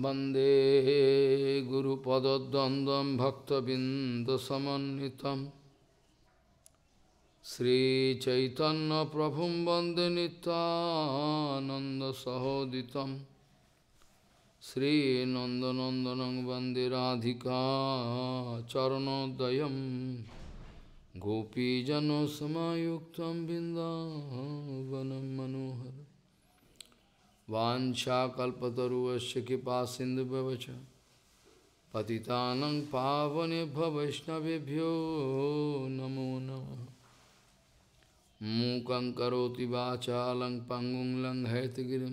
Bande Guru Padadandam Bhakta Bindasamanitam Sri Chaitanya Prabhum Bande Nitananda Sahoditam Sri Nanda Nandanang Bande Radhika Charanodayam Gopijano Samayuktam Bindavanam Manuharam वाञ्छाकल्पतरुवस्य कृपा सिन्धुभवच पतितानं पावनेभ्य वैष्णवेभ्यो नमो नमः मूकं करोति वाचालं पङ्गुं लङ्घयतगिरिं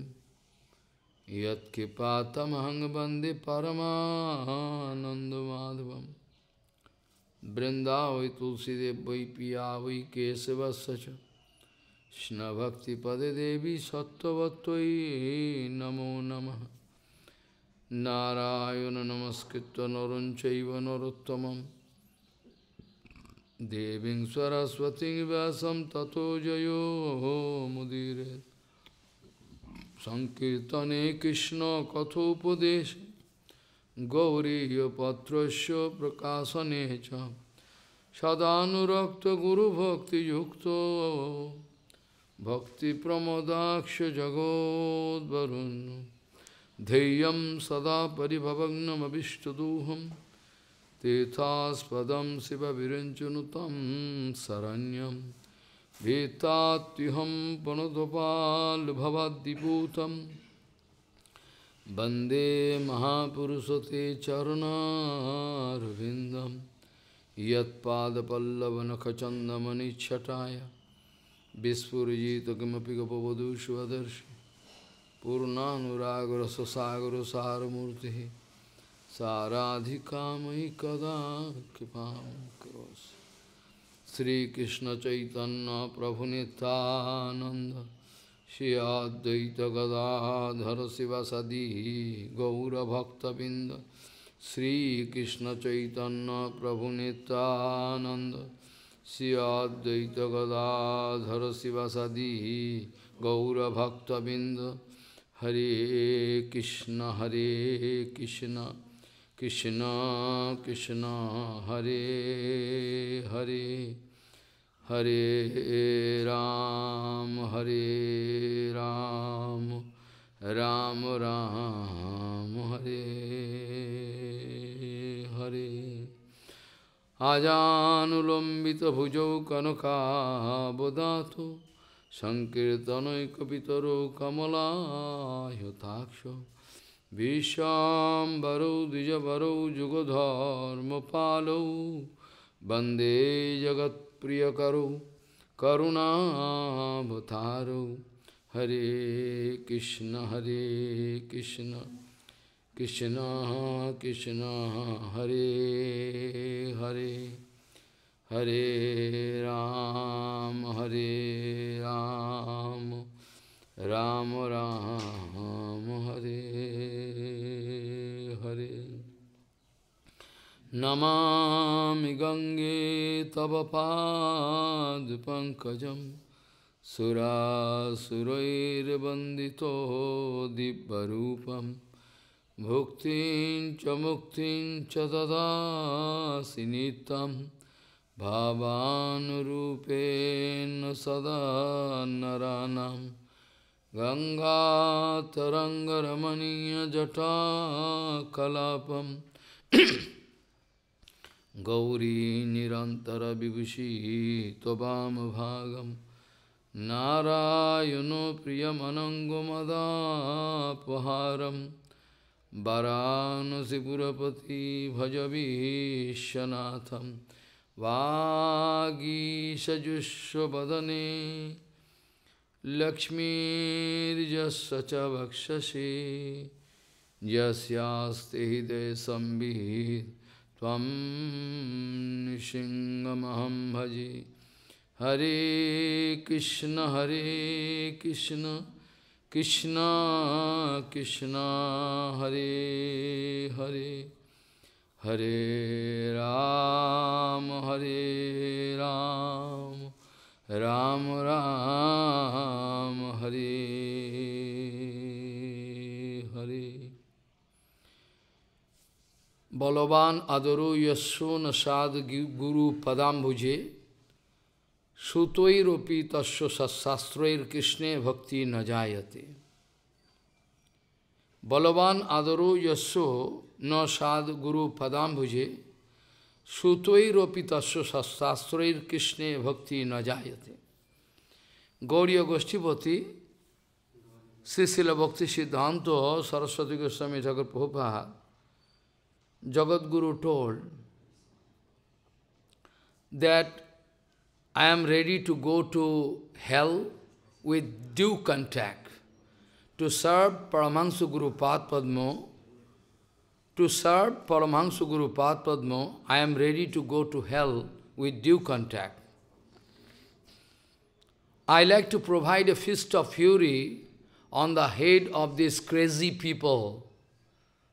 यत्कृपातमहं वन्दे परमानन्दमाधवं बृन्दावै तुलसीदेव वै पिया वै केशवस्य च কৃষ্ণভক্তিপদে দেবী সত্যবত্তই নমো নম নারায়ণ নমস্কৃত নরঞ্চৈব নরোত্তম দেবী সরস্বতী ব্যাসম ততো জয় মুদির সংকীর্তনে কৃষ্ণ কথোপদেশ গৌরীপত্র প্রকাশনে সদানুরক্ত গুরুভক্তিযুক্ত भक्तिप्रमोदाक्ष जगोद्वरुन् धैर्यं सदा परिभवग्नमभिष्टदोहं तेथास्पदं शिवविरञ्चनु तं शरण्यं वेत्तात्युहं पुनदुपाल्भवद्दिपूतं वन्दे महापुरुषते चरुणारविन्दं यत्पादपल्लवनखचन्दमनिच्छटाय विस्फुित किमी गपवधू शिवदर्शी पूर्णागर सुसागर सारूर्ति साराधि कामि कदा कृपा श्रीकृष्ण चैतन्य प्रभु गदाधर शिव सदी गौरभक्तबिंद श्रीकृष्ण चैतन्य प्रभुनतानंद Shri Sri Advaita Gadadhara Sivasadi Gaura Bhakta Binda Hare Krishna Hare Krishna Krishna Krishna Hare Hare Hare Ram Hare Ram Ram Ram Hare Hare আজানুলম্বিত ভুজৌ কনকাবদাত সংকীর্তনৈকিতর কমলাহতাক্ষ বিশ্বাম্বরৌ দ্বিজবরৌ যুগধর্মপালৌ বন্দে জগৎপ্রিয়করৌ করুণাবতারৌ হরে কৃষ্ণ হরে Krishna Krishna Krishna Hare Hare Hare Ram Hare Ram Ram Ram Hare Hare Namami Gange Tavapad Pankajam Sura Surair Bandito Dibbarupam Bhuktin cha muktin cha tadasi nitam bhavanurupen sada naranam Ganga tarangaramaniya jata kalapam Gauri nirantara vibhushi tobam bhagam Narayano priyamanango madapaharam वरानसीपुरपति भजवीशनाथम वागीशजुष्वदने लक्ष्मीजस्व च वक्षसि यस्यास्ति हृदय संविहित भजे हरे कृष्ण हरे Krishna Krishna, Krishna, Hare, Hare, Hare Ram, Hare Ram, Ram Ram, Hare, Hare. Balaban Adaru Yasuna Sad Guru Padambhuje सुतोईरोपी तस्व सशास्त्रोर कृष्णे भक्ति न जायते बलवान आदरो यशो न साध गुरु पदाम्भुजे सुतोईरोपी तस्व सशास्त्रोर कृष्णे भक्ति न जायते गौरी गोष्ठीपति श्री भक्ति सिद्धांत तो Saraswati Goswami Thakur Prabhupada Jagat guru that I am ready to go to hell with due contact, to serve Paramahansa Guru Padmo, to serve Paramahansa Guru Padmo, I am ready to go to hell with due contact. I like to provide a fist of fury on the head of these crazy people,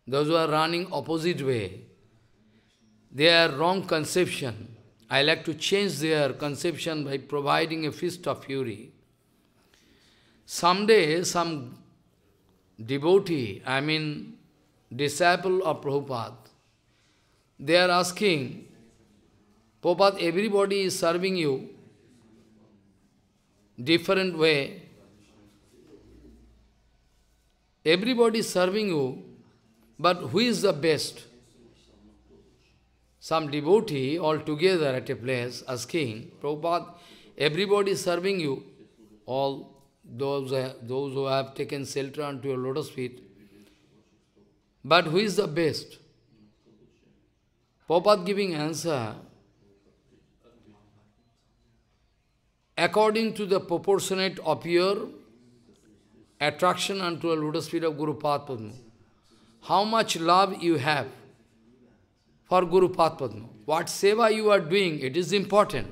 those who are running opposite way, their wrong conception. I like to change their conception by providing a feast of fury. Someday, some devotee, I mean, disciple of Prabhupada, they are asking, Prabhupada, everybody is serving you different way. Everybody is serving you, but who is the best? some devotee all together at a place asking, Prabhupada, everybody is serving you, all those, uh, those who have taken shelter unto your lotus feet. But who is the best? Prabhupada giving answer, according to the proportionate of your attraction unto the lotus feet of Guru Padma, how much love you have, for Guru Padma. What seva you are doing, it is important.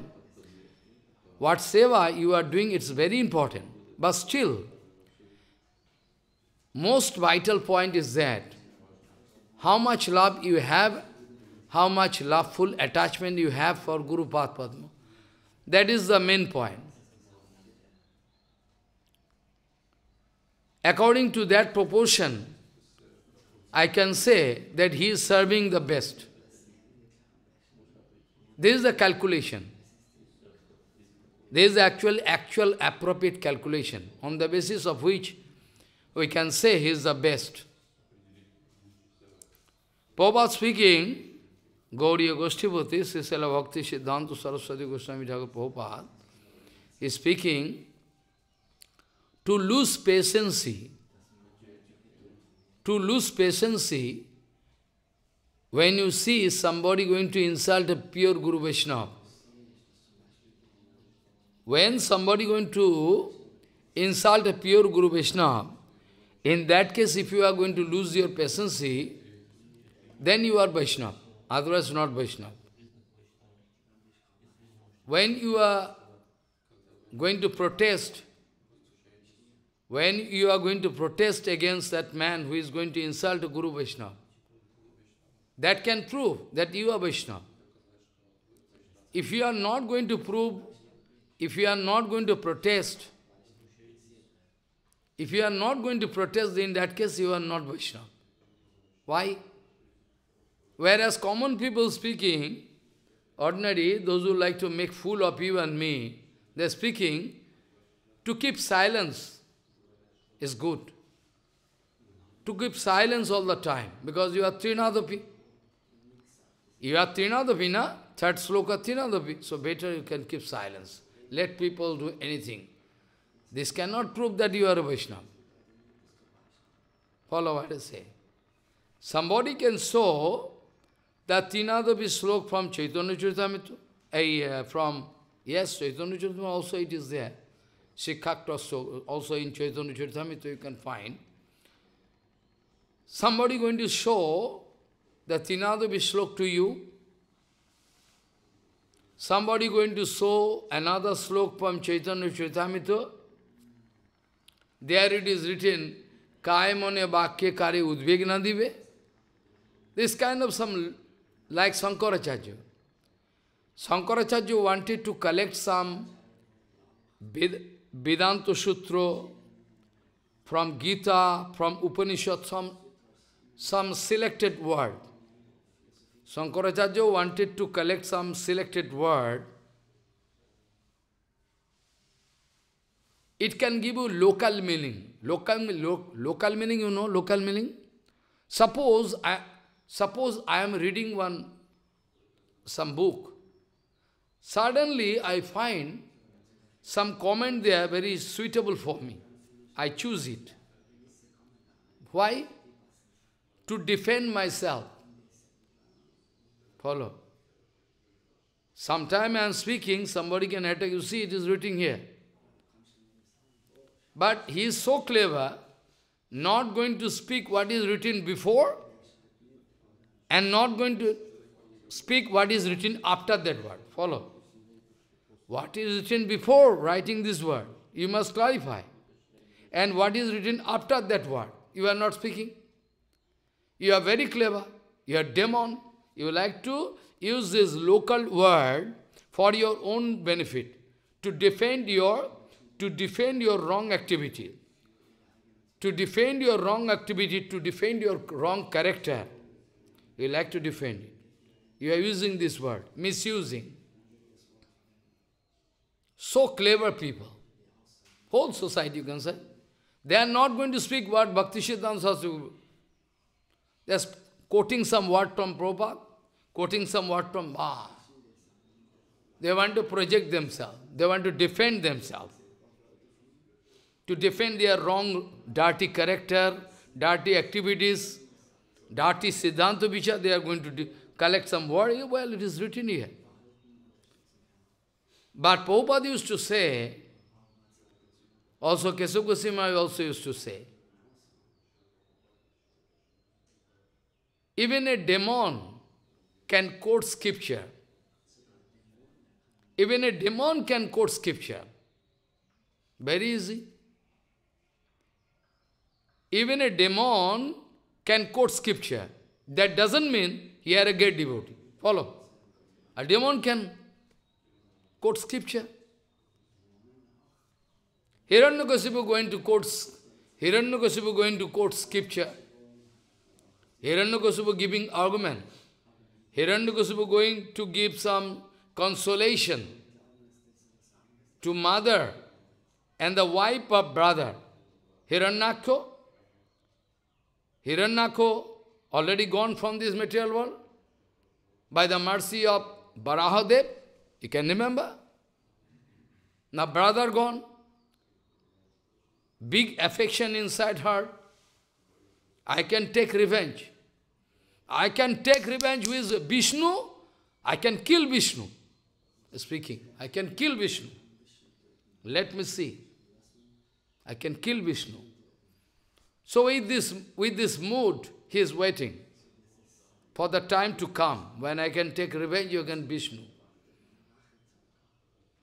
What seva you are doing, it's very important. But still, most vital point is that how much love you have, how much loveful attachment you have for Guru Padma. That is the main point. According to that proportion, I can say that he is serving the best. This is the calculation. This is the actual, actual appropriate calculation, on the basis of which we can say he is the best. Prabhupada speaking, Gauriya Goshtipati, Srisala Bhakti Siddhanta Saraswati Goswami Thakur Prabhupada, is speaking, to lose patience, to lose patience when you see somebody going to insult a pure Guru Vaishnava, when somebody going to insult a pure Guru Vaishnava, in that case, if you are going to lose your patience, then you are Vaishnava, otherwise not Vaishnava. When you are going to protest, when you are going to protest against that man who is going to insult Guru Vaishnava, that can prove that you are Vaishnava. If you are not going to prove, if you are not going to protest, if you are not going to protest, in that case you are not Vaishnava. Why? Whereas common people speaking, ordinary, those who like to make fool of you and me, they're speaking, to keep silence is good. To keep silence all the time, because you are people. You are Trinadavina, third sloka Trinadavi, so better you can keep silence. Let people do anything. This cannot prove that you are a Vaishnava. Follow what I say. Somebody can show that Trinadavi sloka from Chaitanya Charitamrita, uh, from, yes, Chaitanya Charitamrita also it is there. Sikhakta so also in Chaitanya Charitamrita you can find. Somebody going to show the Trinadavi slok to you. Somebody going to show another slok from Chaitanya Chaitamita. There it is written, Kaya mone kari kare udveg na dive. This kind of some, like Sankaracharya. Sankaracharya wanted to collect some Ved Vedanta Sutra from Gita, from Upanishad, some, some selected word. Shankaracharya wanted to collect some selected word. It can give you local meaning. Local, lo, local meaning, you know, local meaning. Suppose I, suppose I am reading one, some book. Suddenly I find some comment there very suitable for me. I choose it. Why? To defend myself. Follow. Sometime I am speaking, somebody can attack. You see, it is written here. But he is so clever, not going to speak what is written before and not going to speak what is written after that word. Follow. What is written before writing this word, you must clarify. And what is written after that word, you are not speaking. You are very clever. You are demon. You like to use this local word for your own benefit, to defend your, to defend your wrong activity, to defend your wrong activity, to defend your wrong character. You like to defend it. You are using this word, misusing. So clever people. Whole society, you can say. They are not going to speak what Bhakti Siddhanta Saraswati. They are quoting some word from Prabhupada, quoting some word from Ma. They want to project themselves. They want to defend themselves. To defend their wrong, dirty character, dirty activities, dirty Siddhanta Vichar, they are going to collect some word. Well, it is written here. But Prabhupada used to say, also Kesavagoswami also used to say, Even a demon can quote scripture. Even a demon can quote scripture. Very easy. Even a demon can quote scripture. That doesn't mean he had a great devotee. Follow. A demon can quote scripture. Hiranyakasipu going to quote Hiranyakasipu going to quote scripture. Hiranyakasipu giving argument. is going to give some consolation to mother and the wife of brother. Hiranyakho, Hiranyakho already gone from this material world by the mercy of Barahadev. You can remember? Now brother gone. Big affection inside her. I can take revenge. I can take revenge with Vishnu, I can kill Vishnu. Speaking, I can kill Vishnu. Let me see. I can kill Vishnu. So with this, with this mood, he is waiting for the time to come when I can take revenge against Vishnu.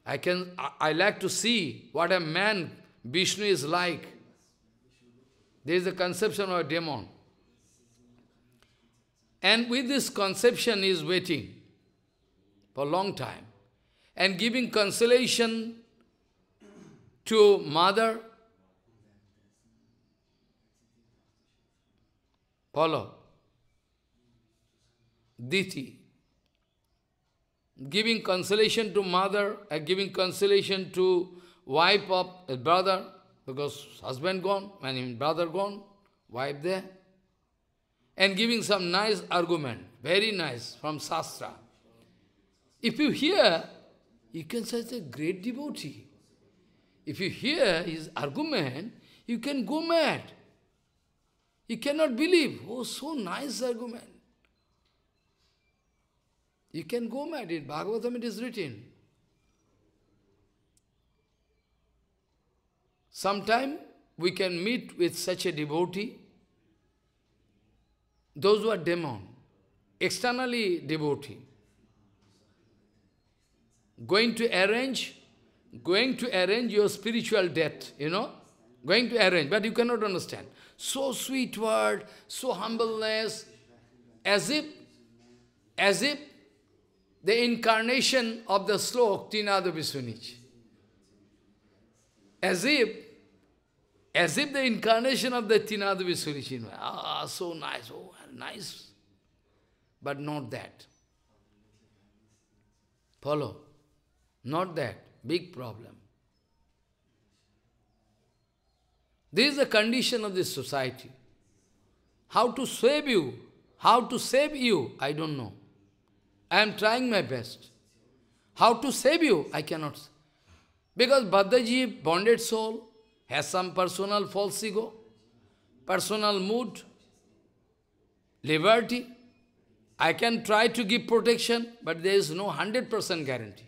I can I, I like to see what a man Vishnu is like. There is a conception of a demon. And with this conception is waiting for a long time and giving consolation to mother. Follow. Diti. Giving consolation to mother and uh, giving consolation to wife of brother because husband gone, and brother gone, wife there and giving some nice argument, very nice, from Shastra. If you hear, you can such a great devotee. If you hear his argument, you can go mad. You cannot believe, oh, so nice argument. You can go mad. In Bhagavatam it is written. Sometime we can meet with such a devotee those who are demon, externally devotee, going to arrange, going to arrange your spiritual death, you know, going to arrange, but you cannot understand. So sweet word, so humbleness, as if, as if the incarnation of the slok Tinada Visunich. As if, as if the incarnation of the Tinada Visunich, ah, so nice, oh, nice, but not that. Follow? Not that. Big problem. This is the condition of this society. How to save you? How to save you? I don't know. I am trying my best. How to save you? I cannot. Because Badaji, bonded soul, has some personal false ego, personal mood, liberty. I can try to give protection, but there is no 100% guarantee.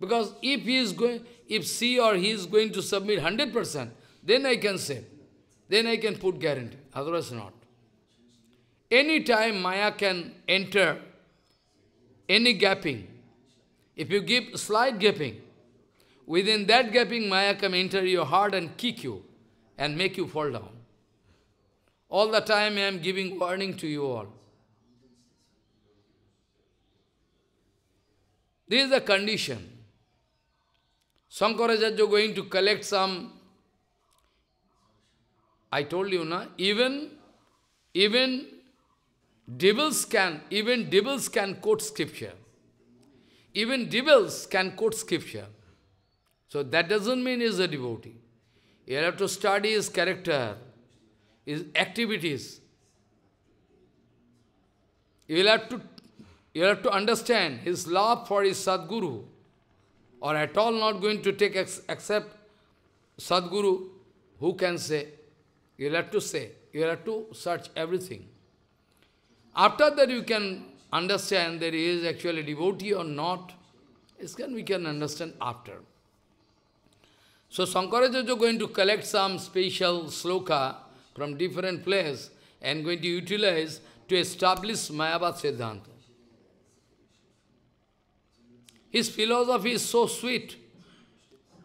Because if he is going, if she or he is going to submit 100%, then I can say, Then I can put guarantee, otherwise not. Any time Maya can enter any gapping, if you give slight gapping, within that gapping Maya can enter your heart and kick you and make you fall down. All the time I am giving warning to you all. This is the condition. Sankaracharya going to collect some. I told you, na, even, even devils can, even devils can quote scripture. Even devils can quote scripture. So that doesn't mean he's a devotee. You have to study his character is activities. You will have to you have to understand his love for his Sadguru, or at all not going to take accept except Sadguru, who can say? You have to say, you have to search everything. After that you can understand that he is actually devotee or not. This can we can understand after. So sankara is going to collect some special sloka from different place and going to utilize to establish Mayavad Siddhanta. His philosophy is so sweet,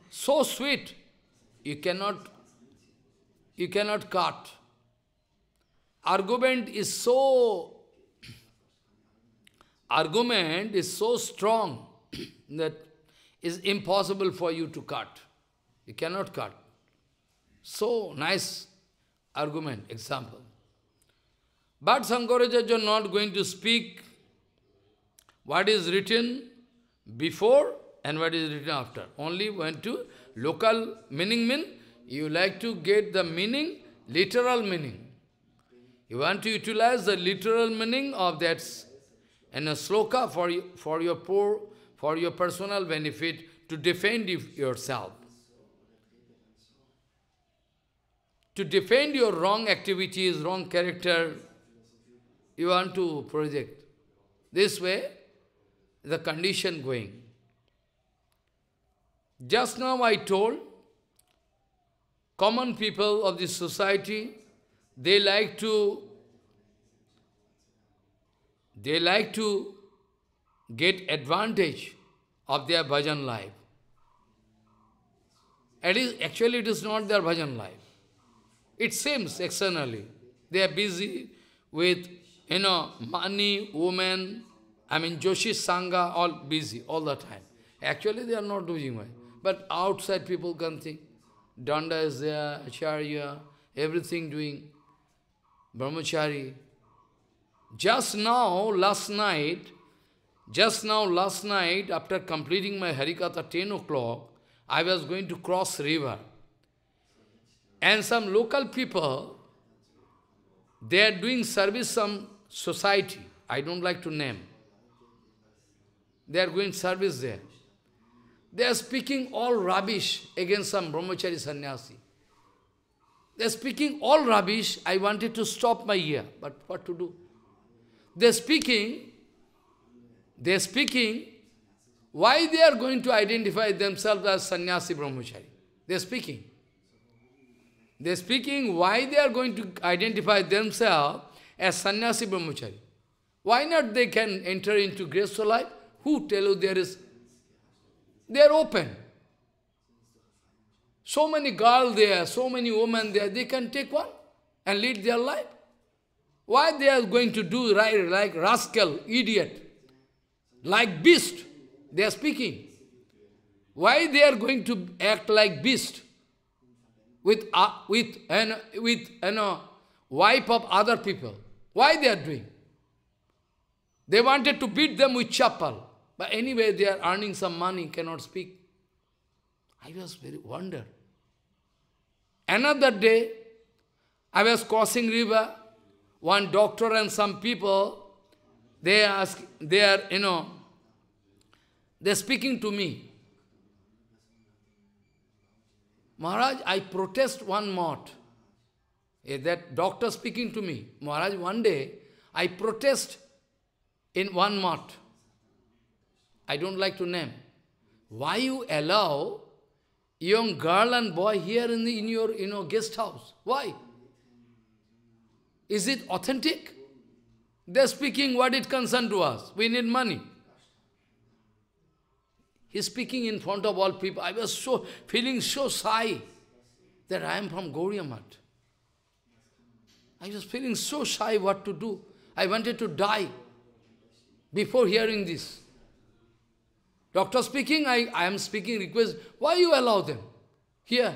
so sweet, you cannot, you cannot cut. Argument is so, argument is so strong that is impossible for you to cut. You cannot cut. So nice argument, example. But Sankaracharya is not going to speak what is written before and what is written after. Only when to local meaning mean, you like to get the meaning, literal meaning. You want to utilize the literal meaning of that and a sloka for, for your poor, for your personal benefit to defend yourself. to defend your wrong activities, wrong character, you want to project. This way, the condition going. Just now I told, common people of this society, they like to, they like to get advantage of their bhajan life. It is, actually it is not their bhajan life. It seems externally. They are busy with, you know, money, women, I mean, Joshi Sangha, all busy all the time. Actually, they are not doing well. But outside people can think. Danda is there, Acharya, everything doing. Brahmachari. Just now, last night, just now, last night, after completing my Harikatha 10 o'clock, I was going to cross river. And some local people, they are doing service some society, I don't like to name. They are going service there. They are speaking all rubbish against some brahmachari sannyasi. They are speaking all rubbish. I wanted to stop my ear, but what to do? They are speaking, they are speaking, why they are going to identify themselves as sannyasi brahmachari? They are speaking. They're speaking why they are going to identify themselves as sannyasi brahmachari. Why not they can enter into graceful life? Who tell you there is? They are open. So many girls there, so many women there, they can take one and lead their life. Why they are going to do right like rascal, idiot, like beast? They are speaking. Why they are going to act like beast? with, uh, with, and, with you uh, know, wife of other people. Why they are doing? They wanted to beat them with chapel. But anyway, they are earning some money, cannot speak. I was very wonder. Another day, I was crossing river. One doctor and some people, they ask, they are, you know, they're speaking to me. Maharaj, I protest one mot. Eh, that doctor speaking to me, Maharaj, one day I protest in one mot. I don't like to name. Why you allow young girl and boy here in, the, in your you know, guest house? Why? Is it authentic? They're speaking what it concern to us. We need money. He's speaking in front of all people. I was so feeling so shy that I am from Goriamat. I was feeling so shy what to do. I wanted to die before hearing this. Doctor speaking, I, I am speaking request, why you allow them? Here.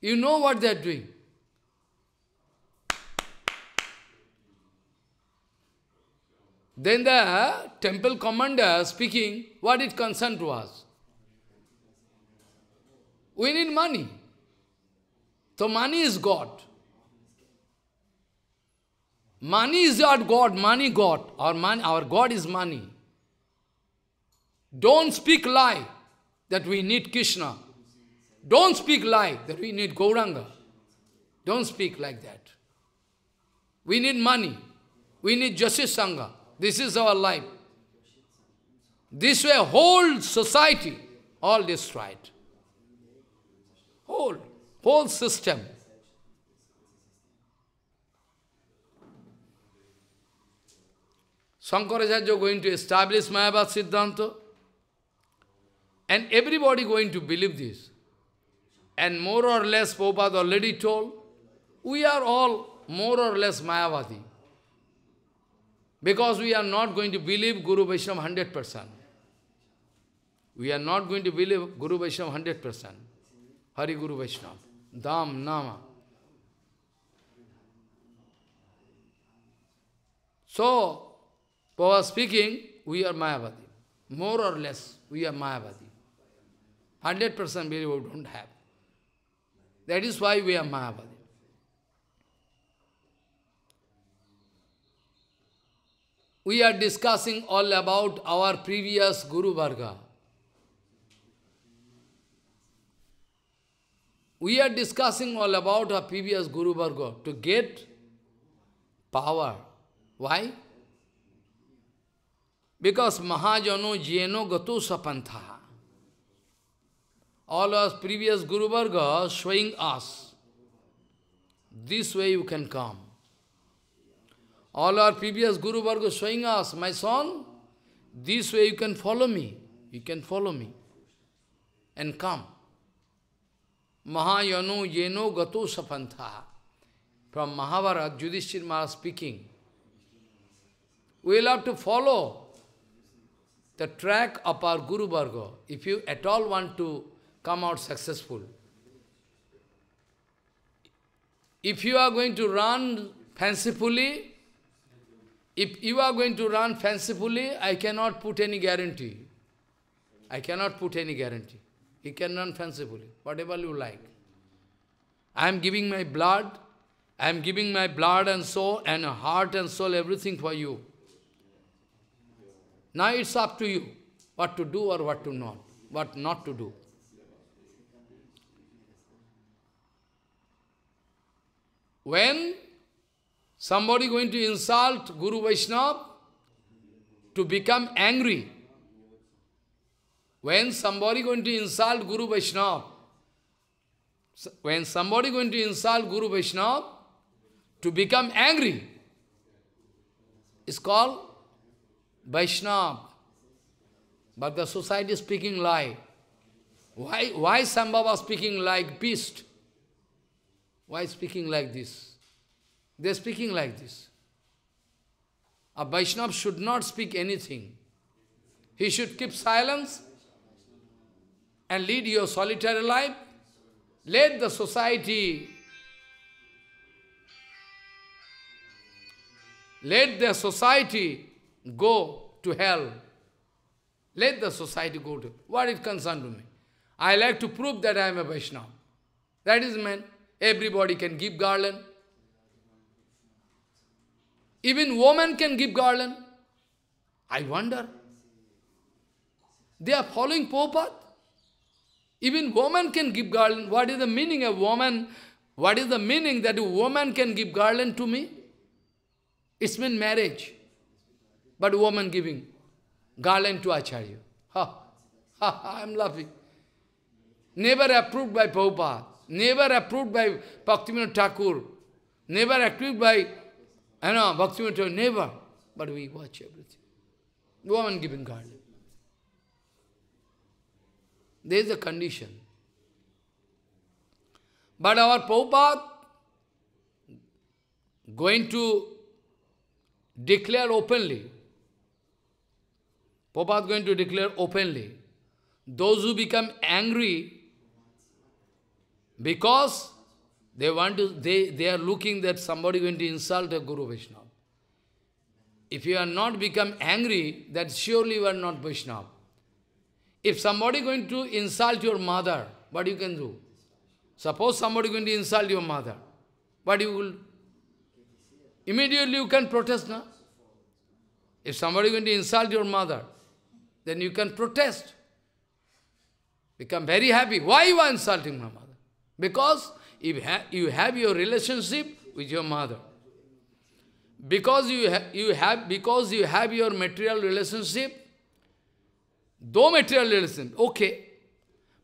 You know what they are doing. Then the temple commander speaking, what it concerned to us? We need money. So money is God. Money is our God, money God. Our, money, our God is money. Don't speak lie that we need Krishna. Don't speak lie that we need Gauranga. Don't speak like that. We need money. We need Justice Sangha. This is our life. This way, whole society, all destroyed. Whole, whole system. Sankaracharya going to establish Mayavad Siddhanta. And everybody going to believe this. And more or less Prabhupada already told, we are all more or less Mayavadi. Because we are not going to believe Guru Vaishnava 100%. We are not going to believe Guru Vaishnava 100%. Hari Guru Vaishnava. Dham, Nama. So, Pava speaking, we are Mayavadi. More or less, we are Mayavadi. 100% belief we don't have. That is why we are Mayavadi. we are discussing all about our previous Guru Varga. We are discussing all about our previous Guru Varga to get power. Why? Because Mahajano Jeno Gato Sapantha. All our previous Guru Varga showing us. This way you can come. All our previous Guru Varga showing us, my son, this way you can follow me. You can follow me. And come. Mahayano Yeno Gato Sapantha. From Mahabharata, Yudhishthir Maharaj speaking. We will have to follow the track of our Guru Bargo if you at all want to come out successful. If you are going to run fancifully, if you are going to run fancifully, I cannot put any guarantee. I cannot put any guarantee. You can run fancifully, whatever you like. I am giving my blood, I am giving my blood and soul and heart and soul, everything for you. Now it's up to you, what to do or what to not, what not to do. When Somebody going to insult Guru Vaishnava to become angry. When somebody going to insult Guru Vaishnava, when somebody going to insult Guru Vaishnava to become angry, is called Vaishnava. But the society is speaking lie. Why, why Sambhava speaking like beast? Why speaking like this? They are speaking like this. A Vaishnav should not speak anything. He should keep silence and lead your solitary life. Let the society, let the society go to hell. Let the society go to hell. What is concerned to me? I like to prove that I am a Vaishnava. That is meant everybody can give garland. Even women can give garland. I wonder. They are following Prabhupada. Even woman can give garland. What is the meaning of woman? What is the meaning that a woman can give garland to me? It's mean marriage. But woman giving garland to Acharya. Ha! Ha! ha I'm laughing. Never approved by Prabhupada. Never approved by Bhaktivinoda Thakur. Never approved by I know, uh, Bhakti Mata, never. But we watch everything. Woman giving God. There is a condition. But our Prabhupada going to declare openly, Prabhupada going to declare openly, those who become angry because they want to, they, they are looking that somebody going to insult a Guru Vaishnava. If you are not become angry, that surely you are not Vaishnava. If somebody going to insult your mother, what you can do? Suppose somebody going to insult your mother, what you will? Immediately you can protest, now. If somebody going to insult your mother, then you can protest. Become very happy. Why you are insulting my mother? Because if ha you have your relationship with your mother, because you, ha you have because you have your material relationship, though material relationship, okay,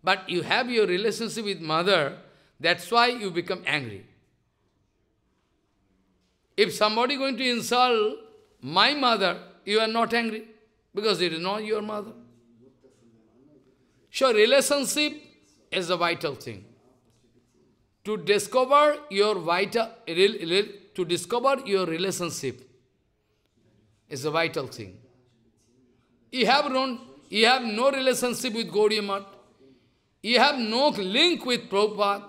but you have your relationship with mother, that's why you become angry. If somebody going to insult my mother, you are not angry, because it is not your mother. So relationship is a vital thing to discover your vital, to discover your relationship is a vital thing. You have, no, you have no relationship with Gaudiya You have no link with Prabhupada.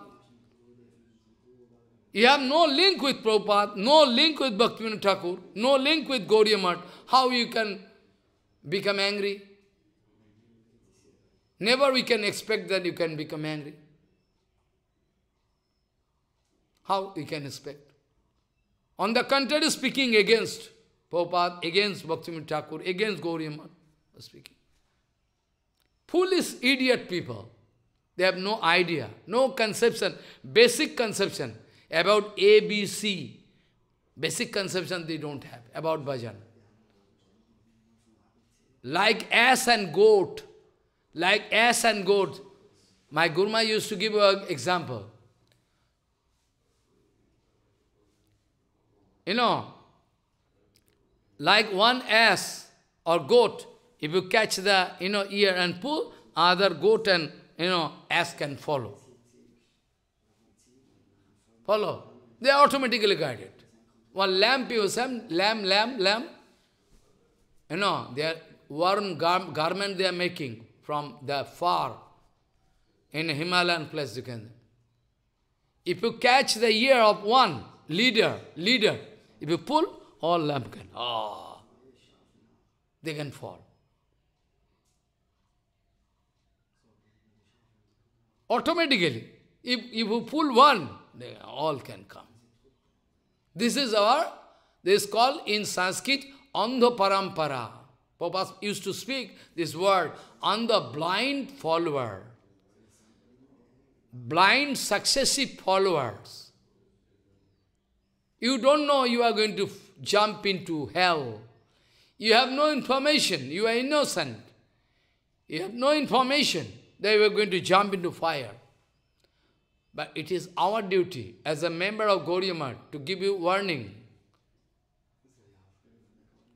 You have no link with Prabhupada, no link with Bhaktivinoda Thakur, no link with Gaudiya How you can become angry? Never we can expect that you can become angry. How you can expect? On the contrary, speaking against Prabhupada, against Bhaktivinoda Thakur, against Gauriaman, speaking. Foolish, idiot people. They have no idea, no conception, basic conception about A, B, C. Basic conception they don't have about bhajan. Like ass and goat, like ass and goat. My Guruma used to give an example. you know, like one ass or goat, if you catch the, you know, ear and pull, other goat and, you know, ass can follow. Follow. They are automatically guided. One lamb you use, lamb, lamb, lamb. You know, they are warm gar garment they are making from the far in Himalayan place you can. If you catch the ear of one leader, leader, if you pull, all lamp can, ah, oh, they can fall. Automatically, if, if you pull one, they all can come. This is our, this is called in Sanskrit, Andha Parampara. Papa used to speak this word, Andha blind follower. Blind successive followers. You don't know you are going to jump into hell. You have no information. You are innocent. You have no information that you are going to jump into fire. But it is our duty as a member of Gaudiya to give you warning.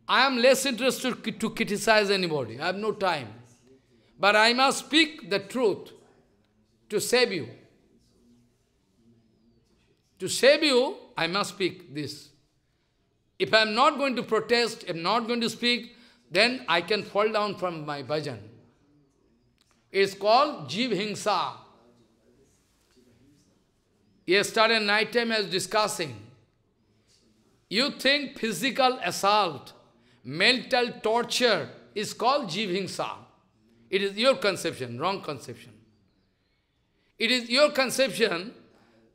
I am less interested to criticize anybody. I have no time. But I must speak the truth to save you. To save you, I must speak this. If I am not going to protest, am not going to speak, then I can fall down from my bhajan. It's called Jiv Hingsa. Yesterday night time I was discussing. You think physical assault, mental torture is called Jiv Hingsa. It is your conception, wrong conception. It is your conception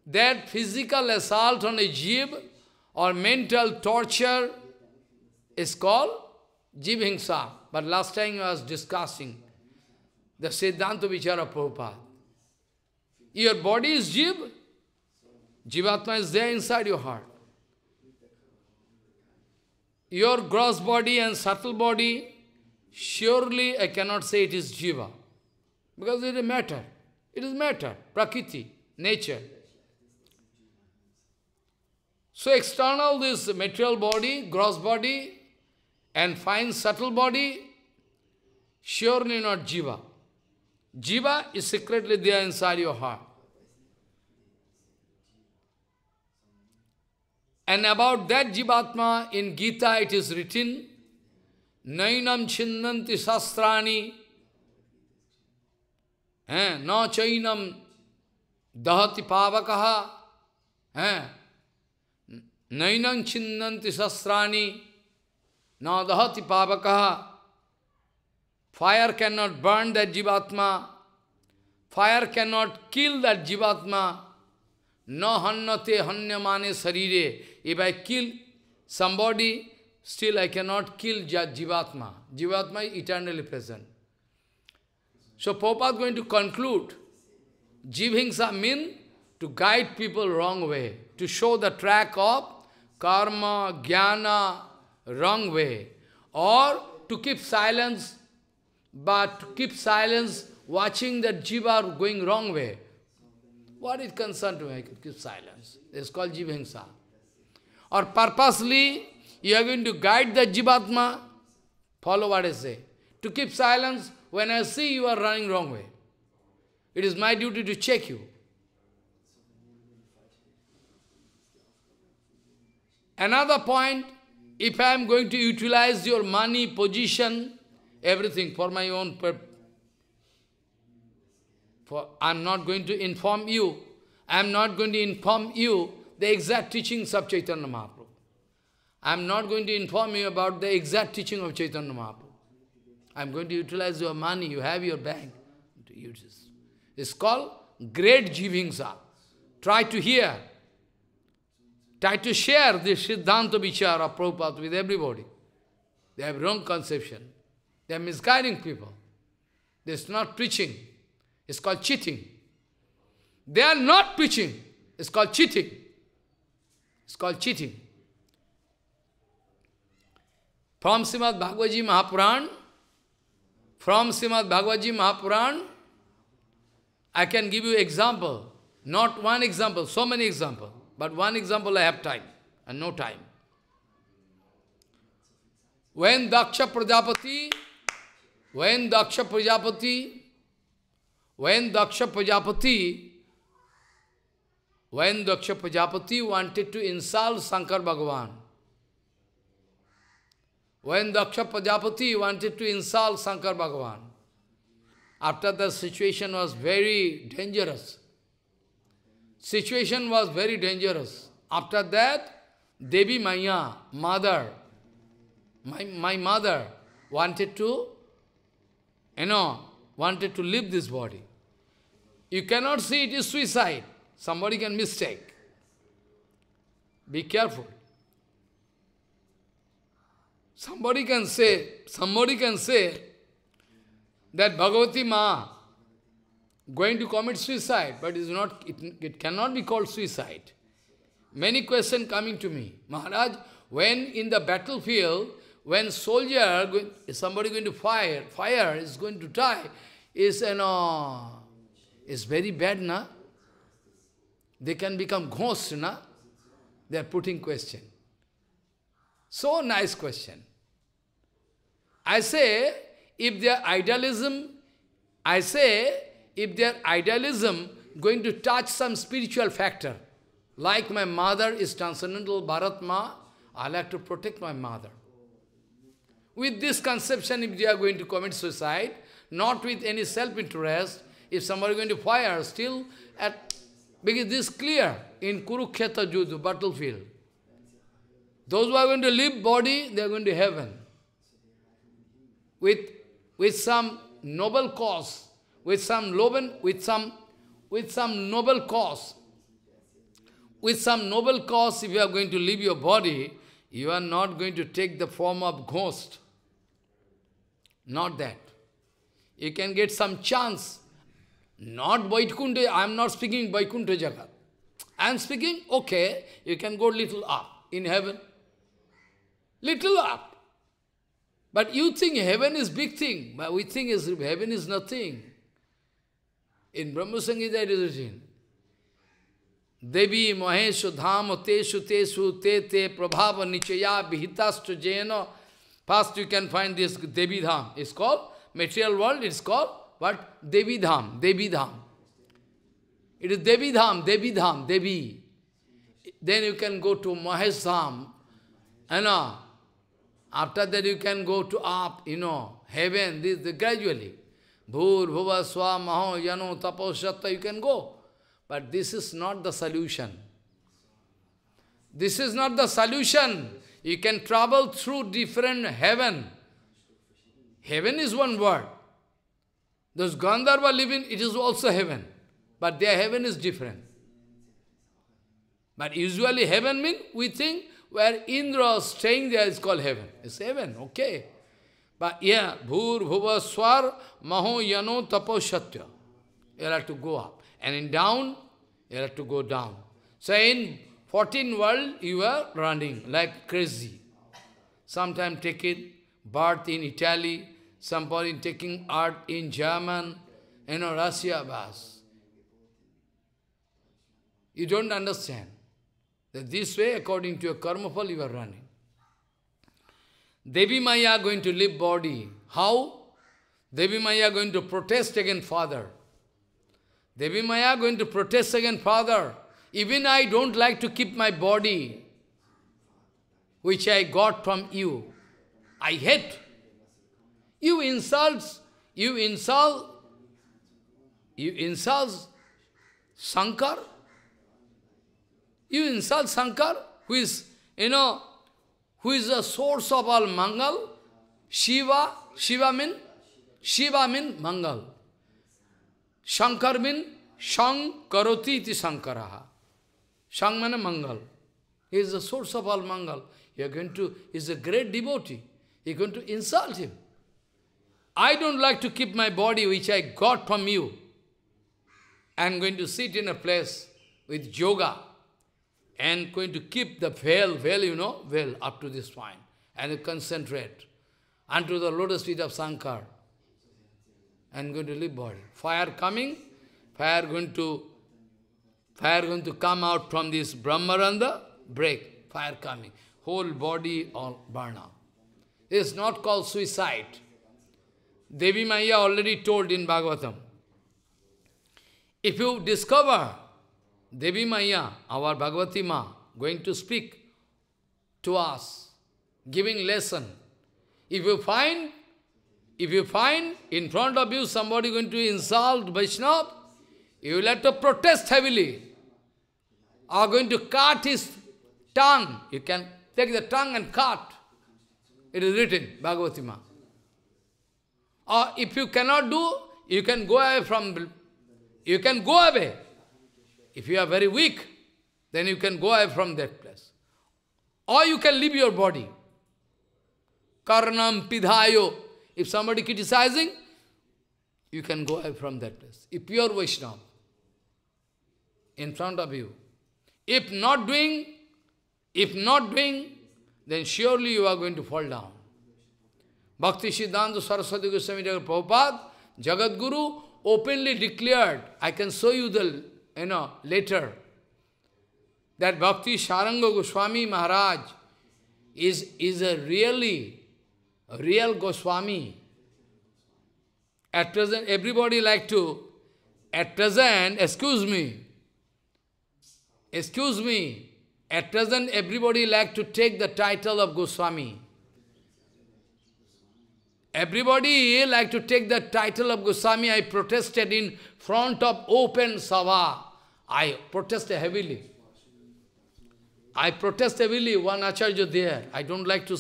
that physical assault on a jiva or mental torture is called jivhingsa. But last time I was discussing the Siddhanta Vichara Prabhupada. Your body is jiv, jivatma is there inside your heart. Your gross body and subtle body, surely I cannot say it is jiva, because it is matter. It is matter, prakriti, nature. So external this material body, gross body, and fine subtle body, surely not jiva. Jiva is secretly there inside your heart. And about that Jivatma, in Gita it is written, Nainam chindanti sastrani, eh, na chainam dahati pavakaha, eh, नैनं छिन्दंती शस्त्राणी न दहति पावक fire can not burn that jivatma fire can not kill that jivatma न हन्नते हन्य माने शरीरे if I kill some still I can not kill jivatma jivatma is eternally present so pope are going to conclude jiva himsa mean to guide people wrong way to show the track of karma, jnana, wrong way, or to keep silence, but to keep silence, watching that jiva going wrong way. What is concerned to me? Keep silence. It's called jiva Or purposely, you are going to guide the jivatma. Follow what I say. To keep silence, when I see you are running wrong way. It is my duty to check you. Another point, if I am going to utilize your money, position, everything for my own purpose, for I'm not going to inform you, I'm not going to inform you the exact teachings of Chaitanya Mahaprabhu. I'm not going to inform you about the exact teaching of Chaitanya Mahaprabhu. I'm going to utilize your money, you have your bank to use this. It's called great jivingsa. Try to hear Try to share this Siddhanta Vichara of Prabhupada with everybody. They have wrong conception. They are misguiding people. This is not preaching. It's called cheating. They are not preaching. It's called cheating. It's called cheating. From Srimad Bhagavad Mahapuran, from Srimad Bhagavad Mahapuran, I can give you example. Not one example, so many examples. But one example, I have time and no time. When Daksha Prajapati, when Daksha Prajapati, when Daksha Prajapati, when Daksha Prajapati wanted to insult Sankar Bhagavan, when Daksha Prajapati wanted to insult Sankar Bhagavan, after the situation was very dangerous, Situation was very dangerous. After that, Devi Maya, mother, my, my mother wanted to, you know, wanted to leave this body. You cannot see it is suicide. Somebody can mistake. Be careful. Somebody can say, somebody can say that Bhagavati Ma going to commit suicide, but is not, it, it cannot be called suicide. Many questions coming to me. Maharaj, when in the battlefield, when soldier, is somebody going to fire, fire is going to die, is, you uh, know, is very bad, na? They can become ghosts, na? They are putting question. So nice question. I say, if their idealism, I say, if their idealism going to touch some spiritual factor, like my mother is transcendental Bharatma, I like to protect my mother. With this conception, if they are going to commit suicide, not with any self-interest, if somebody is going to fire, still at because this is clear in Kurukshetra Judu, battlefield. Those who are going to leave body, they are going to heaven. With, with some noble cause, with some noble, with some, with some noble cause. With some noble cause, if you are going to leave your body, you are not going to take the form of ghost. Not that. You can get some chance. Not Vaikuntha, I am not speaking Vaikuntha Jagat. I am speaking, okay, you can go little up in heaven. Little up. But you think heaven is big thing, but we think is heaven is nothing. In Brahma Sangita it is written, Devi Maheshu Dham Teshu Teshu Te Te Prabhava Nichaya Vihitastu Jena. First you can find this Devi Dham. It's called, material world, it's called what? Devi Dham, Devi Dham. It is Devi Dham, Devi Dham, Devi. Then you can go to Mahesh Dham. And after that you can go to up, you know, heaven, this, gradually. Bhurbhuva swa maho yano taposyatta, you can go. But this is not the solution. This is not the solution. You can travel through different heaven. Heaven is one word. Those Gandharva live in, it is also heaven. But their heaven is different. But usually heaven means, we think, where Indra is staying there is called heaven. It's heaven, okay. But yeah, bhur bhuva swar maho yano tapo Shatya. you have to go up. And in down, you have to go down. So in 14 world, you are running like crazy. Sometimes taking birth in Italy, somebody taking art in German, you know, Russia, Bas. You don't understand that this way, according to your karma fall, you are running. Devi Maya going to leave body. How? Devi Maya going to protest against father. Devi Maya going to protest against father. Even I don't like to keep my body, which I got from you. I hate. You insults, you insult, you insult Shankar. You insult Shankar, who is, you know, who is the source of all Mangal, Shiva, Shiva mean, Shiva mean Mangal. Shankar mean, Shang Karoti iti Shankaraha. Shang means Mangal. He is the source of all Mangal. You are going to, he is a great devotee. You are going to insult him. I don't like to keep my body which I got from you. I am going to sit in a place with yoga and going to keep the veil, veil, you know, veil up to this point, and concentrate unto the lotus feet of Sankar, and going to leave body. Fire coming, fire going to, fire going to come out from this Brahmaranda, break, fire coming, whole body all burn up. It's not called suicide. Devi Maya already told in Bhagavatam. If you discover Devi Maya, our Bhagavati Ma, going to speak to us, giving lesson. If you find, if you find in front of you somebody going to insult Vaishnava, you will have to protest heavily. Are going to cut his tongue. You can take the tongue and cut. It is written, Bhagavati Ma. Or if you cannot do, you can go away from, you can go away. If you are very weak, then you can go away from that place. Or you can leave your body. Karnam pidhayo. If somebody criticizing, you can go away from that place. If you are Vaishnava, in front of you. If not doing, if not doing, then surely you are going to fall down. Bhakti Siddhanta Saraswati Goswami Prabhupada, Jagat Guru openly declared, I can show you the you know, later, that Bhakti Sharanga Goswami Maharaj is, is a really, real Goswami. At present, everybody like to, at present, excuse me, excuse me, at present everybody like to take the title of Goswami. Everybody like to take the title of Goswami. I protested in front of open Sawa. I protested heavily. I protest heavily, one Acharya there. I don't like to...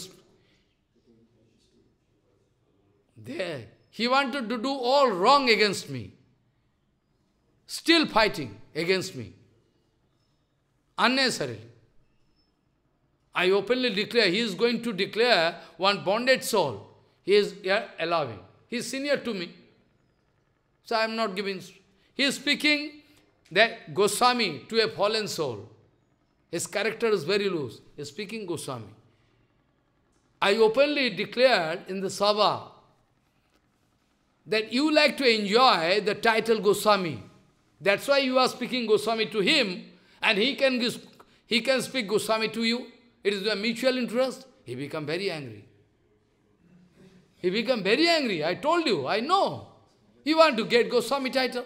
There. He wanted to do all wrong against me. Still fighting against me. Unnecessarily. I openly declare, he is going to declare one bonded soul. He is allowing. He is senior to me. So I am not giving. He is speaking that Goswami to a fallen soul. His character is very loose. He is speaking Goswami. I openly declared in the Sabha that you like to enjoy the title Goswami. That's why you are speaking Goswami to him and he can, give, he can speak Goswami to you. It is a mutual interest. He become very angry. He become very angry. I told you, I know. You want to get Goswami title.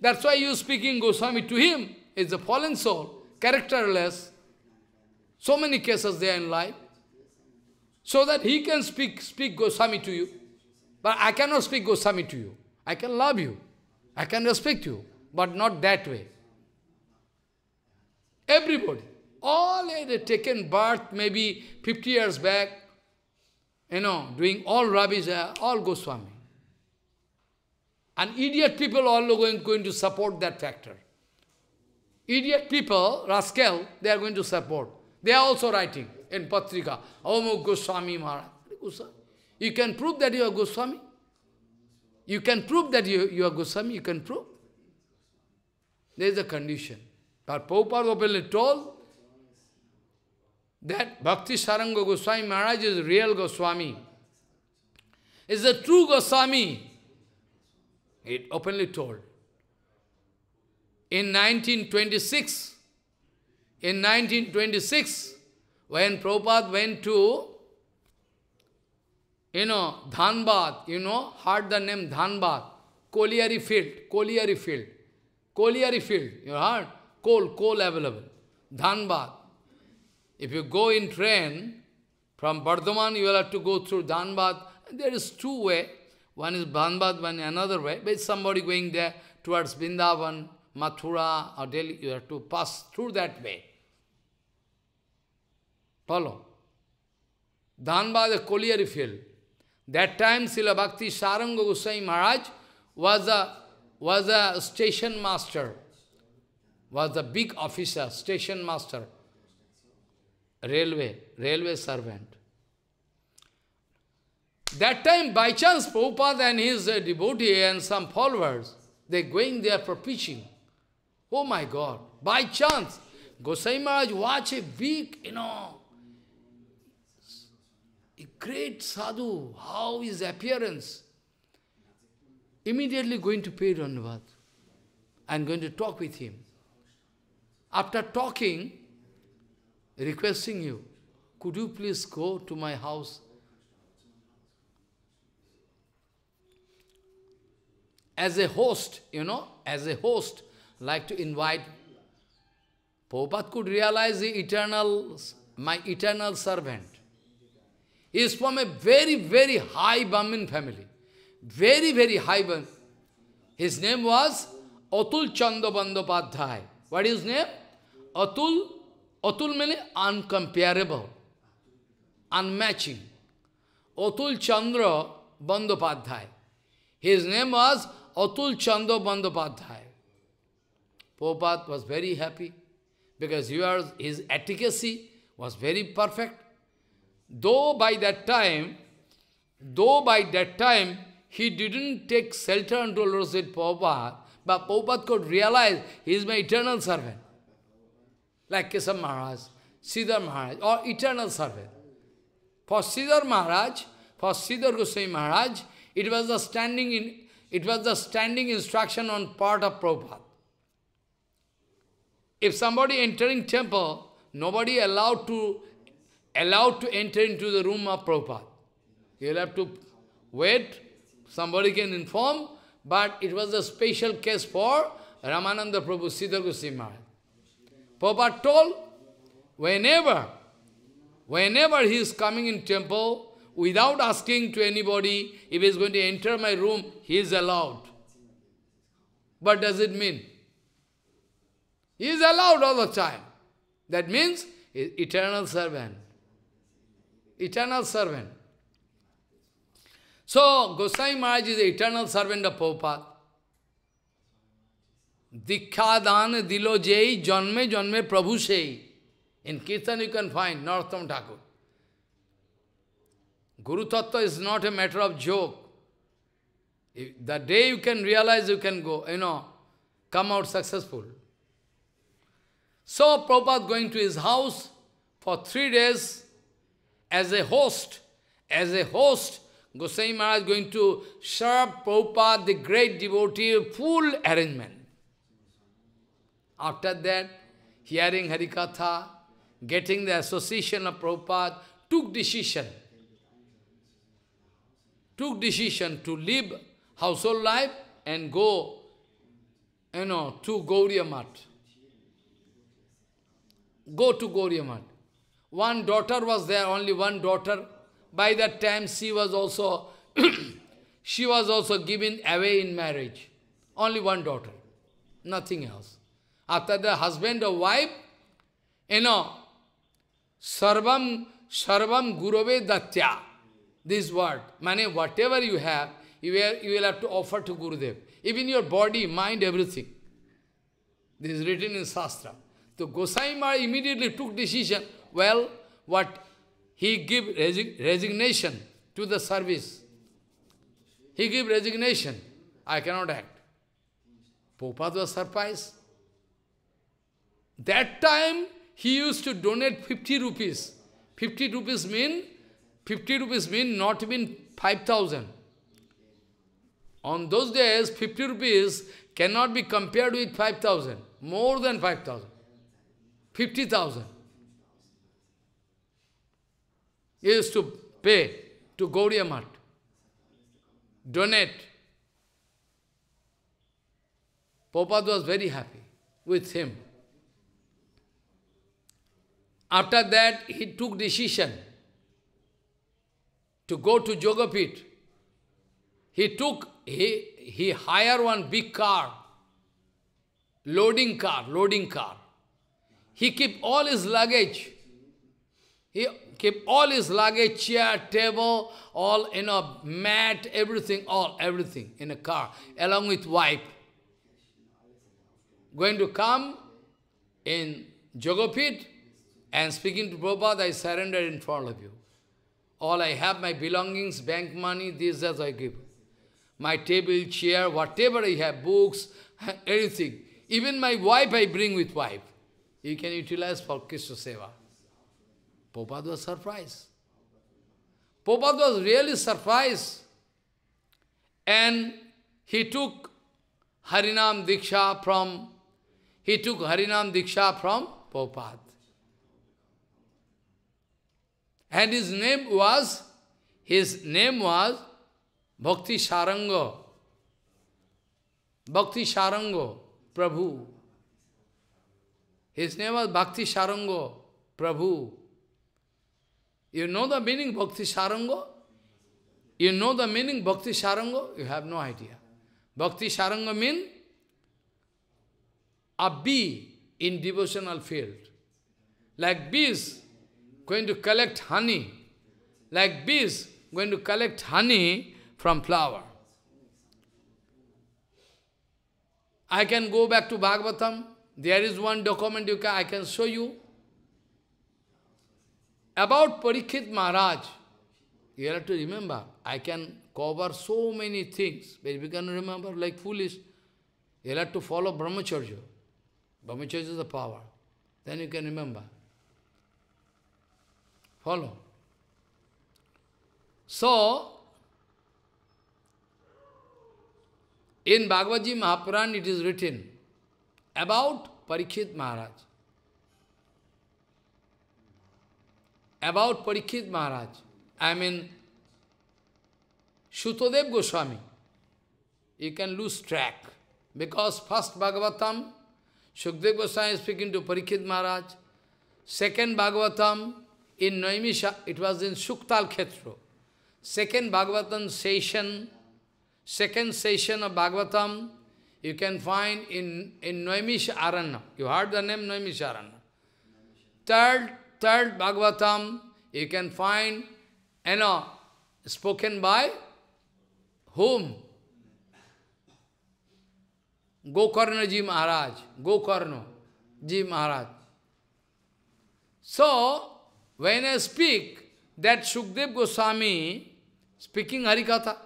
That's why you speaking Goswami to him. Is a fallen soul, characterless. So many cases there in life. So that he can speak, speak Goswami to you. But I cannot speak Goswami to you. I can love you. I can respect you. But not that way. Everybody. All had taken birth maybe 50 years back, you know, doing all rubbish, uh, all Goswami. And idiot people all going, going to support that factor. Idiot people, rascal, they are going to support. They are also writing in Patrika, Om oh, Goswami Maharaj. You can prove that you are Goswami. You can prove that you, you are Goswami, you can prove. There is a condition. But Prabhupada openly told, that Bhakti Saranga Goswami Maharaj is real Goswami. Is the true Goswami. It openly told. In 1926, in 1926, when Prabhupada went to, you know, Dhanbad, you know, heard the name Dhanbad, Colliery Field, Colliery Field, Colliery Field, you heard? Coal, coal available, Dhanbad. If you go in train, from Bardhaman you will have to go through Dhanbad. There is two way. One is Dhanbad, one another way. But somebody going there towards Vrindavan, Mathura or Delhi, you have to pass through that way. Follow. Dhanbad, a colliery field. That time Srila Bhakti Saranga Goswami Maharaj was a, was a station master, was a big officer, station master railway, railway servant. That time, by chance, Prabhupada and his uh, devotee and some followers, they going there for preaching. Oh my God, by chance, Gosai Maharaj watch a big, you know, a great sadhu, how his appearance. Immediately going to pay Ranavad. I'm going to talk with him. After talking, requesting you, could you please go to my house? As a host, you know, as a host, like to invite. Prabhupada could realize the eternal, my eternal servant. He is from a very, very high Brahmin family. Very, very high Brahmin. His name was Atul Chanda What is his name? Atul Atul means uncomparable, unmatching. Atul Chandra Bandopadhyay. His name was Atul Chandra Bandopadhyay. Prabhupada was very happy because his efficacy was very perfect. Though by that time, though by that time, he didn't take shelter under Lord Prabhupada, but Prabhupada could realize he is my eternal servant like Kesam Maharaj, Siddhar Maharaj, or eternal servant. For Siddhar Maharaj, for Siddhar Goswami Maharaj, it was the standing in it was the standing instruction on part of Prabhupada. If somebody entering temple, nobody allowed to allowed to enter into the room of Prabhupada. You'll have to wait, somebody can inform, but it was a special case for Ramananda Prabhu Siddhar Goswami Maharaj. Prabhupada told, whenever, whenever he is coming in temple, without asking to anybody, if he is going to enter my room, he is allowed. What does it mean? He is allowed all the time. That means eternal servant. Eternal servant. So, Gosai Maharaj is the eternal servant of Prabhupada. Diksha dilojay, dilo jei, janme janme prabhu sei. In Kirtan you can find Narottam Thakur. Guru Tattva is not a matter of joke. If the day you can realize, you can go, you know, come out successful. So Prabhupada going to his house for three days as a host, as a host, Goswami Maharaj going to serve Prabhupada, the great devotee, full arrangement. After that, hearing Harikatha, getting the association of Prabhupada, took decision. Took decision to live household life and go, you know, to Gauriya Go to Gauriya One daughter was there, only one daughter. By that time, she was also, she was also given away in marriage. Only one daughter, nothing else. After the husband or wife, you know, sarvam, sarvam gurave datya. This word, meaning whatever you have, you will, you will have to offer to Gurudev. Even your body, mind, everything. This is written in Shastra. So Gosai immediately took decision. Well, what he give resi resignation to the service. He give resignation. I cannot act. Popat was surprised. That time, he used to donate 50 rupees. 50 rupees mean, 50 rupees mean not even 5,000. On those days, 50 rupees cannot be compared with 5,000, more than 5,000, 50,000. He used to pay to Gaudiya donate. Prabhupada was very happy with him. After that, he took decision to go to Jogapit. He took, he, he hired one big car, loading car, loading car. He keep all his luggage. He keep all his luggage, chair, table, all, you know, mat, everything, all, everything in a car, along with wife. Going to come in Jogopit, and speaking to Prabhupada, I surrender in front of you. All I have, my belongings, bank money, this, that I give. My table, chair, whatever I have, books, everything. Even my wife I bring with wife. You can utilize for Krishna Seva. Prabhupada was surprised. Prabhupada was really surprised. And he took Harinam Diksha from, he took Harinam Diksha from Prabhupada. And his name was, his name was Bhakti Sharango. Bhakti Sharango, Prabhu. His name was Bhakti Sharango, Prabhu. You know the meaning Bhakti Sharango? You know the meaning Bhakti Sharango? You have no idea. Bhakti Sharango means a bee in devotional field. Like bees, going to collect honey, like bees going to collect honey from flower. I can go back to Bhagavatam. There is one document you can, I can show you. About Parikrit Maharaj, you have to remember, I can cover so many things, but you can remember like foolish. You have to follow Brahmacharya. Brahmacharya is the power. Then you can remember. Follow. So, in Bhagavad Gita Mahapuran it is written about Parikshit Maharaj. About Parikshit Maharaj. I mean, Shutodev Goswami. You can lose track. Because first Bhagavatam, Shukdev Goswami is speaking to Parikshit Maharaj. Second Bhagavatam, in Naimisha, it was in Shuktal Khetra. Second Bhagavatam session, second session of Bhagavatam, you can find in, in Naimisha Arana. You heard the name Naimisha Arana. Third, third Bhagavatam, you can find, you know, spoken by whom? Gokarna Ji Maharaj, Gokarna Ji Maharaj. So, when I speak, that Shukdev Goswami speaking Harikatha,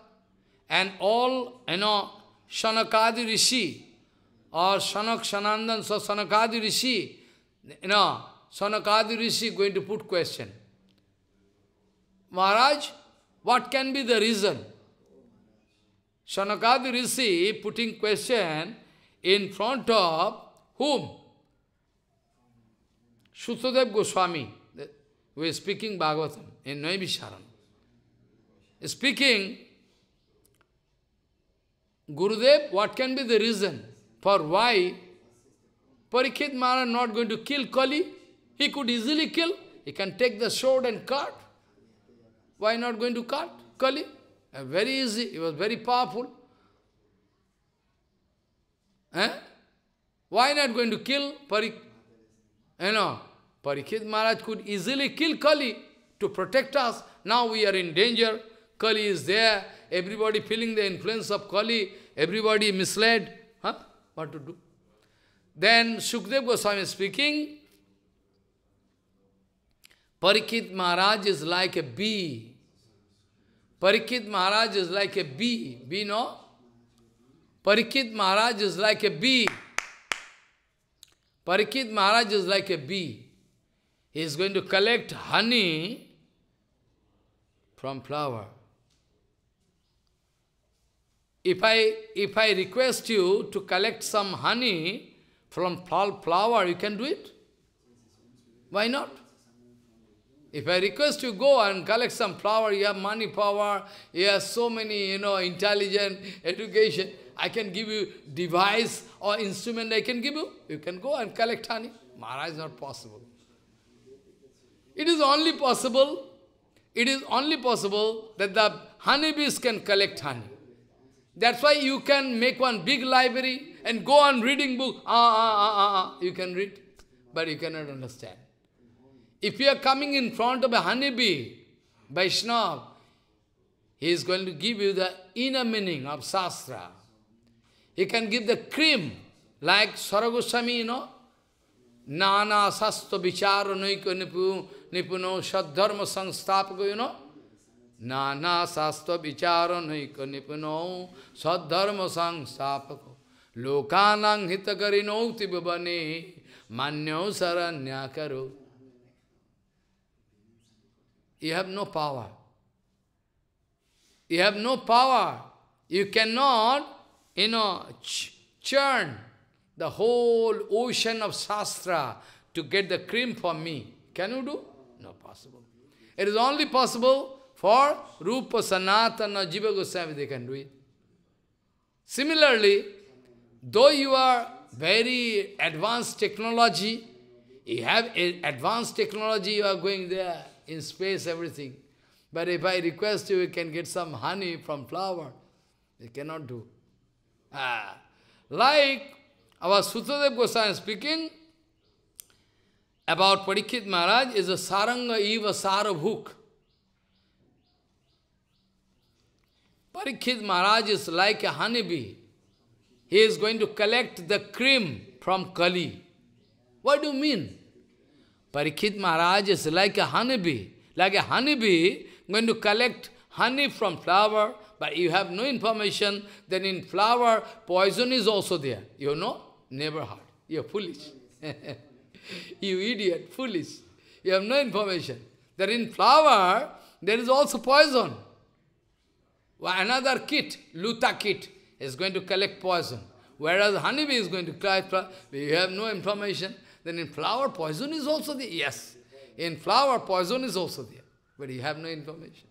and all, you know, Shanakadi Rishi, or Shanak Shanandan, so Shanakadi Rishi, you know, Shanakadi Rishi going to put question. Maharaj, what can be the reason? Shanakadi Rishi putting question in front of whom? Sutadev Goswami. We are speaking Bhagavatam in Naimisharan. Speaking, Gurudev, what can be the reason for why Parikhit Maharaj not going to kill Kali? He could easily kill. He can take the sword and cut. Why not going to cut Kali? Uh, very easy. He was very powerful. Eh? Why not going to kill Parik? You know, Parikshit Maharaj could easily kill Kali to protect us. Now we are in danger. Kali is there. Everybody feeling the influence of Kali. Everybody misled. Huh? What to do? Then Sukdev Goswami speaking, Parikit Maharaj is like a bee. Parikit Maharaj is like a bee. Bee, no? Parikit Maharaj is like a bee. Parikit Maharaj is like a bee. He is going to collect honey from flower. If I, if I request you to collect some honey from flower, you can do it? Why not? If I request you go and collect some flower, you have money power, you have so many, you know, intelligent education, I can give you device or instrument I can give you. You can go and collect honey. Maharaj is not possible. It is only possible, it is only possible that the honeybees can collect honey. That's why you can make one big library and go on reading book. Ah, ah, ah, ah, you can read, but you cannot understand. If you are coming in front of a honeybee, Vaishnav, he is going to give you the inner meaning of Shastra. He can give the cream, like Saragoswami, you know, Nana Sastha Vichara Naiko nipuno you know? Nana nipuno Lokanang manyo saranyakaro. You have no power. You have no power. You cannot, you know, ch churn the whole ocean of sastra to get the cream for me. Can you do? It is only possible for Rupa, Sanatana, Jiva Goswami, they can do it. Similarly, though you are very advanced technology, you have advanced technology, you are going there, in space, everything. But if I request you, you can get some honey from flower. You cannot do. Ah. Like our Sutadev Goswami speaking, about Parikshit Maharaj is a saranga eva sarabhuk. Parikshit Maharaj is like a honeybee. He is going to collect the cream from Kali. What do you mean? Parikshit Maharaj is like a honeybee. Like a honeybee going to collect honey from flower, but you have no information, then in flower, poison is also there. You know? Never heard. You're foolish. you idiot, foolish. You have no information. That in flower, there is also poison. Another kit, luta kit, is going to collect poison. Whereas honeybee is going to collect, you have no information. Then in flower, poison is also there. Yes, in flower, poison is also there. But you have no information.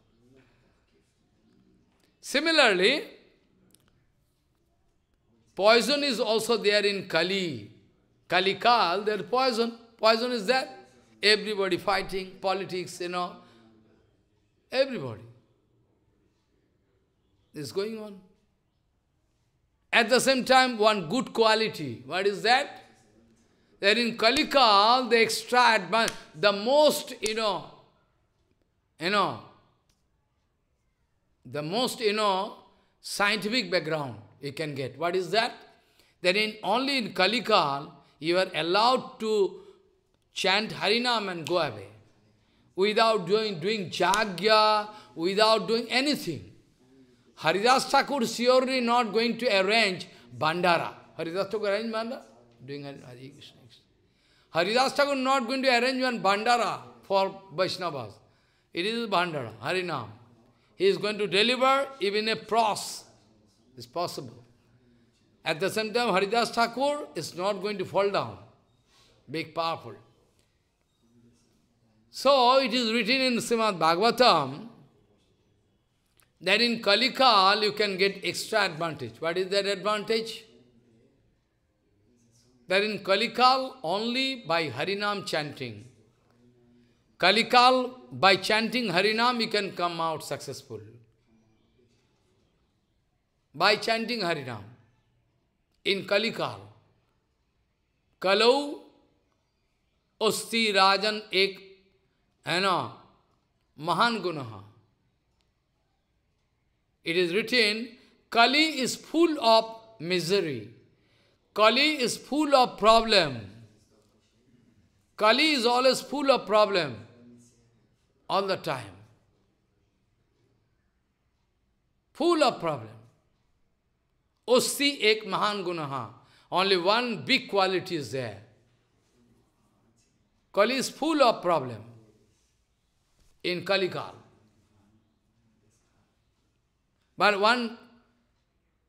Similarly, poison is also there in Kali, Kalikal, there is poison. Poison is there. Everybody fighting, politics, you know. Everybody is going on. At the same time, one good quality. What is that? That in Kalikal, they extract the most, you know, you know, the most, you know, scientific background you can get. What is that? That in only in Kalikal, you are allowed to chant Harinam and go away. Without doing, doing jagya, without doing anything. Haridas Thakur surely not going to arrange Bandara. Haridas Thakur arrange Bandara? Doing Hare Krishna. Haridas Thakur not going to arrange one Bandara for Vaishnavas. It is Bandara, Harinam. He is going to deliver even a pros. It's possible. At the same time, Haridas Thakur is not going to fall down. Big, powerful. So, it is written in Srimad Bhagavatam that in Kalikal you can get extra advantage. What is that advantage? That in Kalikal only by Harinam chanting. Kalikal, by chanting Harinam, you can come out successful. By chanting Harinam in Kalikal. Kalau osti rajan ek hana mahan gunaha. It is written, Kali is full of misery. Kali is full of problem. Kali is always full of problem. All the time. Full of problem. Osti ek mahan gunaha. Only one big quality is there. Kali is full of problem in Kalikal. But one,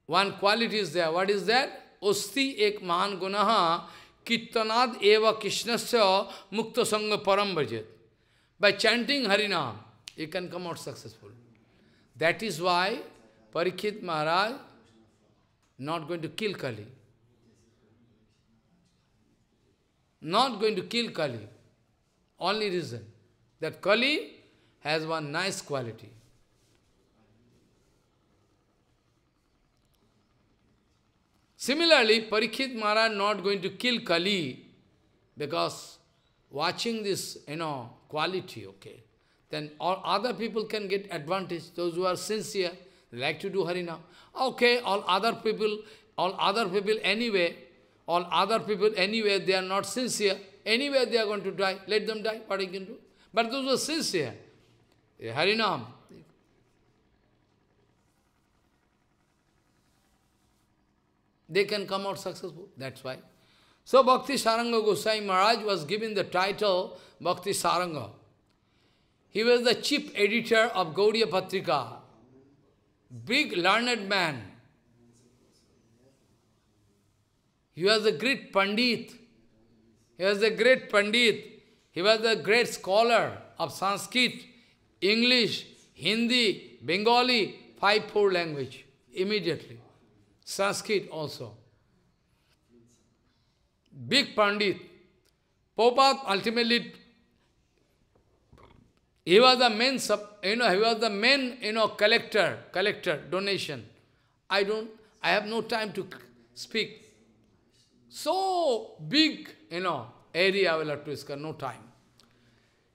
one quality is there. What is that? Osti ek mahan gunaha kittanad eva krishnasya mukta sangha param bhajit. By chanting Harinam, you can come out successful. That is why Parikit Maharaj not going to kill Kali. Not going to kill Kali. Only reason that Kali has one nice quality. Similarly, Parikshit Maharaj not going to kill Kali because watching this, you know, quality, okay, then all other people can get advantage. Those who are sincere, like to do Harinam. Okay, all other people, all other people anyway, all other people anyway, they are not sincere. Anyway, they are going to die. Let them die. What I can do? But those are sincere. Harinam. They can come out successful. That's why. So Bhakti Saranga Gosai Maharaj was given the title Bhakti Saranga. He was the chief editor of Gaudiya Patrika big learned man. He was a great Pandit. He was a great Pandit. He was a great scholar of Sanskrit, English, Hindi, Bengali, five four language immediately. Sanskrit also. Big Pandit. Popat ultimately he was the main, you know, he was the main, you know, collector, collector, donation. I don't, I have no time to speak. So big, you know, area will have to discuss, no time.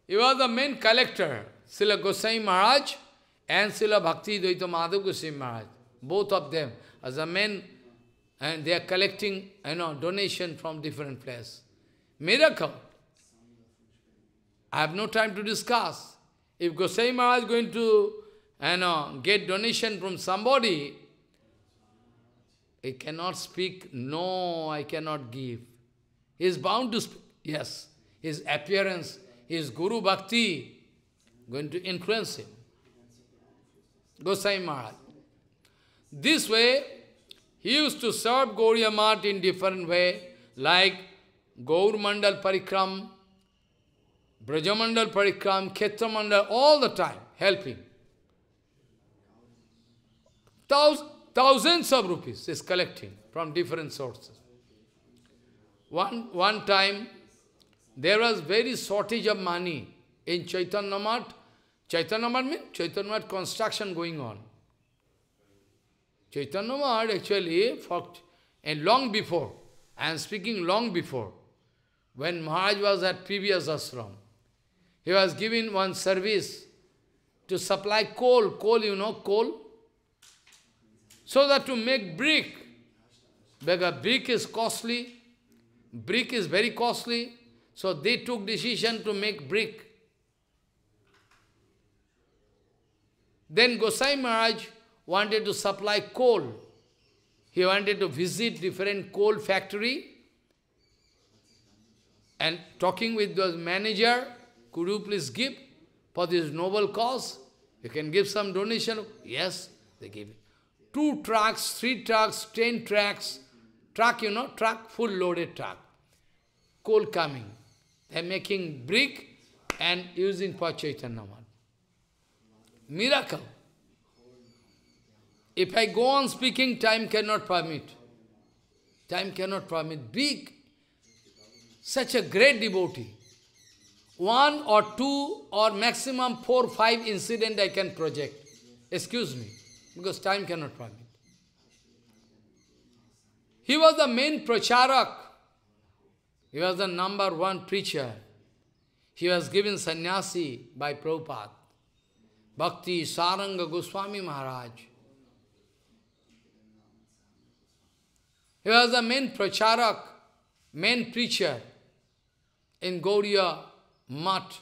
He was the main collector, Srila Goswami Maharaj and Srila Bhakti Dvaita Madhav Goswami Maharaj. Both of them as the main, and they are collecting, you know, donation from different places. Miracle. I have no time to discuss. If Gosai Maharaj is going to you know, get donation from somebody, he cannot speak, no, I cannot give. He is bound to speak, yes. His appearance, his Guru Bhakti, going to influence him. Gosai Maharaj. This way, he used to serve Gauriya Mart in different way, like Gaur Mandal Parikram, Brajamandal Parikram, Khetramandal, all the time helping. Thous thousands of rupees is collecting from different sources. One, one time, there was very shortage of money in Chaitanya Mart. Chaitanya Mart means Chaitanya Mart construction going on. Chaitanya Maharaj actually fact and long before, I am speaking long before, when Maharaj was at previous ashram, he was giving one service to supply coal, coal, you know, coal. So that to make brick, because brick is costly, brick is very costly, so they took decision to make brick. Then Gosai Maharaj wanted to supply coal. He wanted to visit different coal factory and talking with the manager, could you please give for this noble cause? You can give some donation. Yes, they give. Two trucks, three trucks, ten trucks. Truck, you know, truck, full loaded truck. Coal coming. They're making brick and using for Chaitanya Mahaprabhu. Miracle. If I go on speaking, time cannot permit. Time cannot permit. Big, such a great devotee one or two or maximum four, five incident I can project. Excuse me, because time cannot permit. He was the main pracharak. He was the number one preacher. He was given sannyasi by Prabhupada. Bhakti Saranga Goswami Maharaj. He was the main pracharak, main preacher in Gaudiya mutt.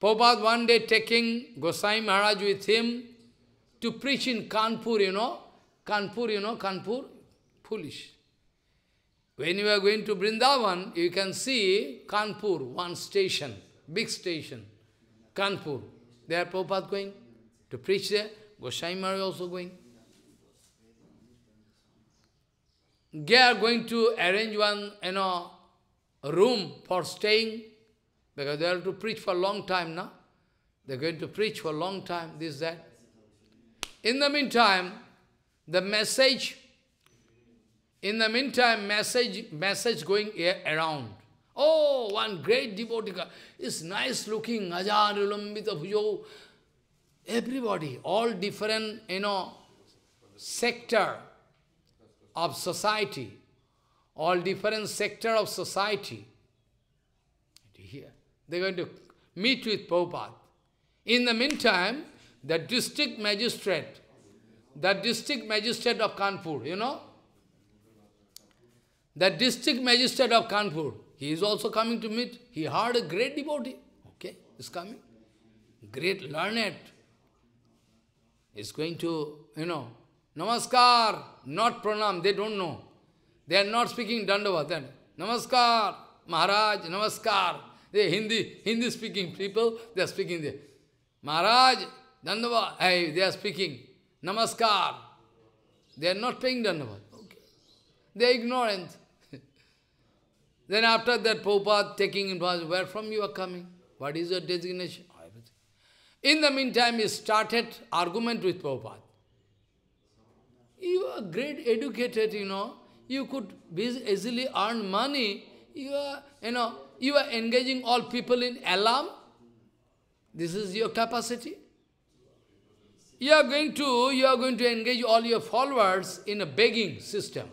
Prabhupada one day taking Gosai Maharaj with him to preach in Kanpur, you know. Kanpur, you know, Kanpur, foolish. When you are going to Brindavan, you can see Kanpur, one station, big station, Kanpur. There Prabhupada going to preach there. Gosai Maharaj also going. They are going to arrange one, you know, room for staying, because they have to preach for a long time now. They're going to preach for a long time, this, that. In the meantime, the message, in the meantime, message, message going around. Oh, one great devotee, is nice looking, Ajar Ulambita everybody, all different, you know, sector of society, all different sector of society. Here, they're going to meet with Prabhupada. In the meantime, the district magistrate, the district magistrate of Kanpur, you know, the district magistrate of Kanpur, he is also coming to meet. He heard a great devotee, okay, is coming. Great learned. Is going to, you know, namaskar, not pranam, they don't know. They are not speaking Then, Namaskar, Maharaj, Namaskar. They Hindi, Hindi speaking people, they are speaking there. Maharaj, Dandavat. hey, they are speaking. Namaskar. They are not paying Dandavat. Okay. They are ignorant. then after that, Prabhupada taking was where from you are coming? What is your designation? Oh, In the meantime, he started argument with Prabhupada. You are great educated, you know you could easily earn money. You are, you know, you are engaging all people in alarm. This is your capacity. You are going to, you are going to engage all your followers in a begging system.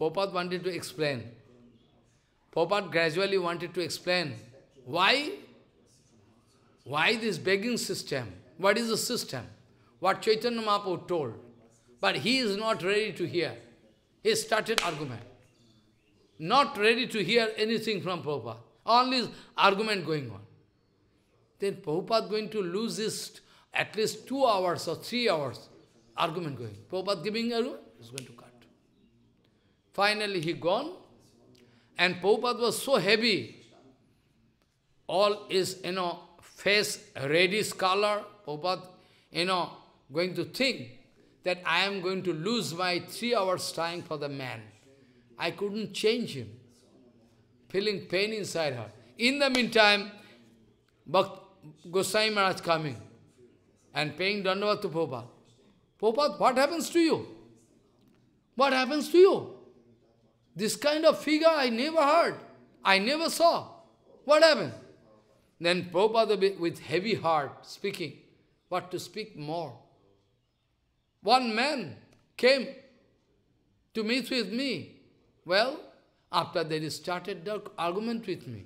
Popat wanted to explain. Popat gradually wanted to explain why, why this begging system? What is the system? What Chaitanya Mahaprabhu told? But he is not ready to hear. He started argument. Not ready to hear anything from Prabhupada. Only argument going on. Then Prabhupada going to lose his at least two hours or three hours argument going. Prabhupada giving argument, he's going to cut. Finally he gone and Prabhupada was so heavy. All is, you know, face reddish color. Prabhupada, you know, going to think that I am going to lose my three hours time for the man. I couldn't change him. Feeling pain inside her. In the meantime, Bhakt Gosai Maharaj coming and paying Dandavat to Prabhupada. Prabhupada, what happens to you? What happens to you? This kind of figure I never heard. I never saw. What happened? Then Prabhupada with heavy heart speaking. What to speak more? One man came to meet with me. Well, after they started the argument with me,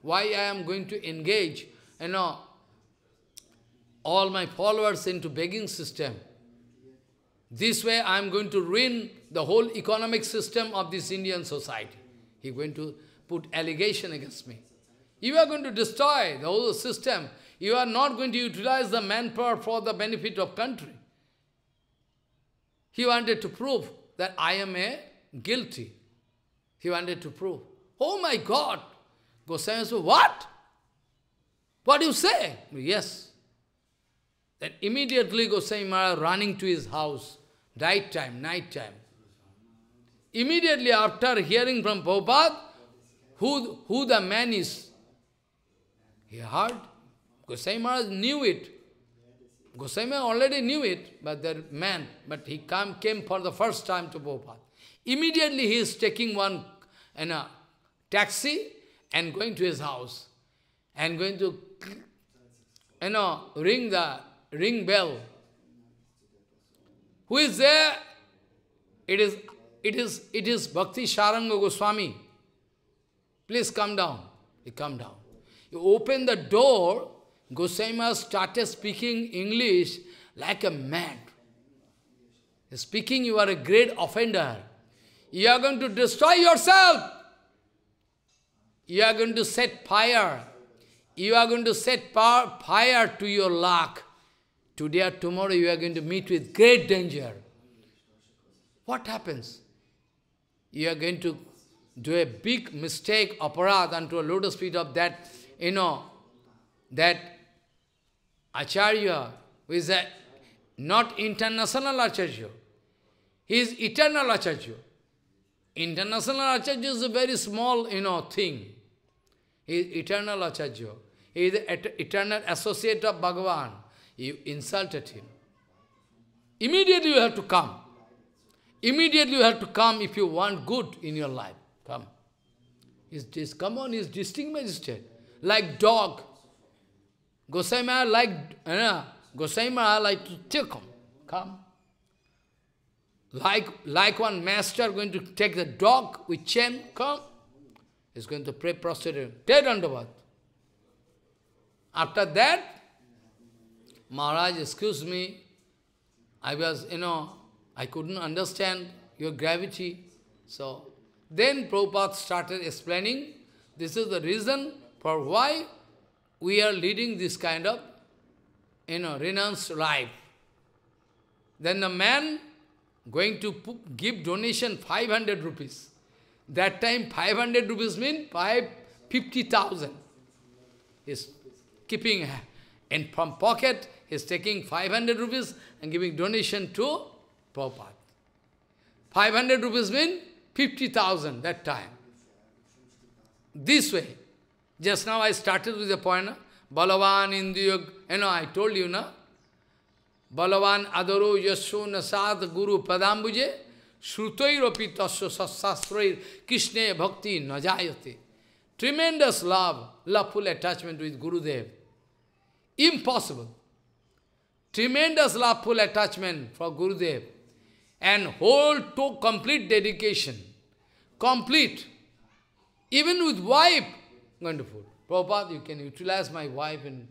why I am going to engage, you know, all my followers into begging system. This way I am going to ruin the whole economic system of this Indian society. He going to put allegation against me. You are going to destroy the whole system. You are not going to utilize the manpower for the benefit of country. He wanted to prove that I am a guilty. He wanted to prove. Oh my God! Goswami said, what? What do you say? Yes. Then immediately Goswami Maharaj running to his house, night time, night time. Immediately after hearing from Prabhupada, who, who the man is, he heard. Goswami Maharaj knew it. Goswami already knew it, but that man, but he come, came for the first time to Prabhupada. Immediately he is taking one in a taxi and going to his house and going to you know ring the ring bell. Who is there? It is it is it is Bhakti Sharanga Goswami. Please come down. He come down. You open the door Goswami started speaking English like a mad. Speaking, you are a great offender. You are going to destroy yourself. You are going to set fire. You are going to set fire to your luck. Today or tomorrow you are going to meet with great danger. What happens? You are going to do a big mistake, aparad, unto a lotus feet of that, you know, that Acharya who is a, not international Acharya, he is eternal Acharya. International Acharya is a very small, you know, thing. He is eternal Acharya. He is the eternal associate of Bhagavan. You insulted him. Immediately you have to come. Immediately you have to come if you want good in your life. Come. He's, just, come on, he's distinct magistrate. Like dog, Gosaima like, you eh, know, like to take him. Come. Like, like one master going to take the dog with chain, come. He's going to pray prostrate, dead under After that, Maharaj, excuse me, I was, you know, I couldn't understand your gravity. So, then Prabhupada started explaining, this is the reason for why we are leading this kind of, you know, renounced life. Then the man going to give donation 500 rupees. That time 500 rupees mean 50,000. He's keeping, in from pocket, he's taking 500 rupees and giving donation to Prabhupada. 500 rupees mean 50,000 that time. This way. Just now I started with the point, Balavan Indiyog, you know, I told you, no? Balavan Adaro Yasu Nasad Guru Padambuje, Ropi Tasya Sastrair Krishna Bhakti Najayati. Tremendous love, loveful attachment with Gurudev. Impossible. Tremendous loveful attachment for Gurudev. And whole to complete dedication. Complete. Even with wife, wonderful. Prabhupada, you can utilize my wife in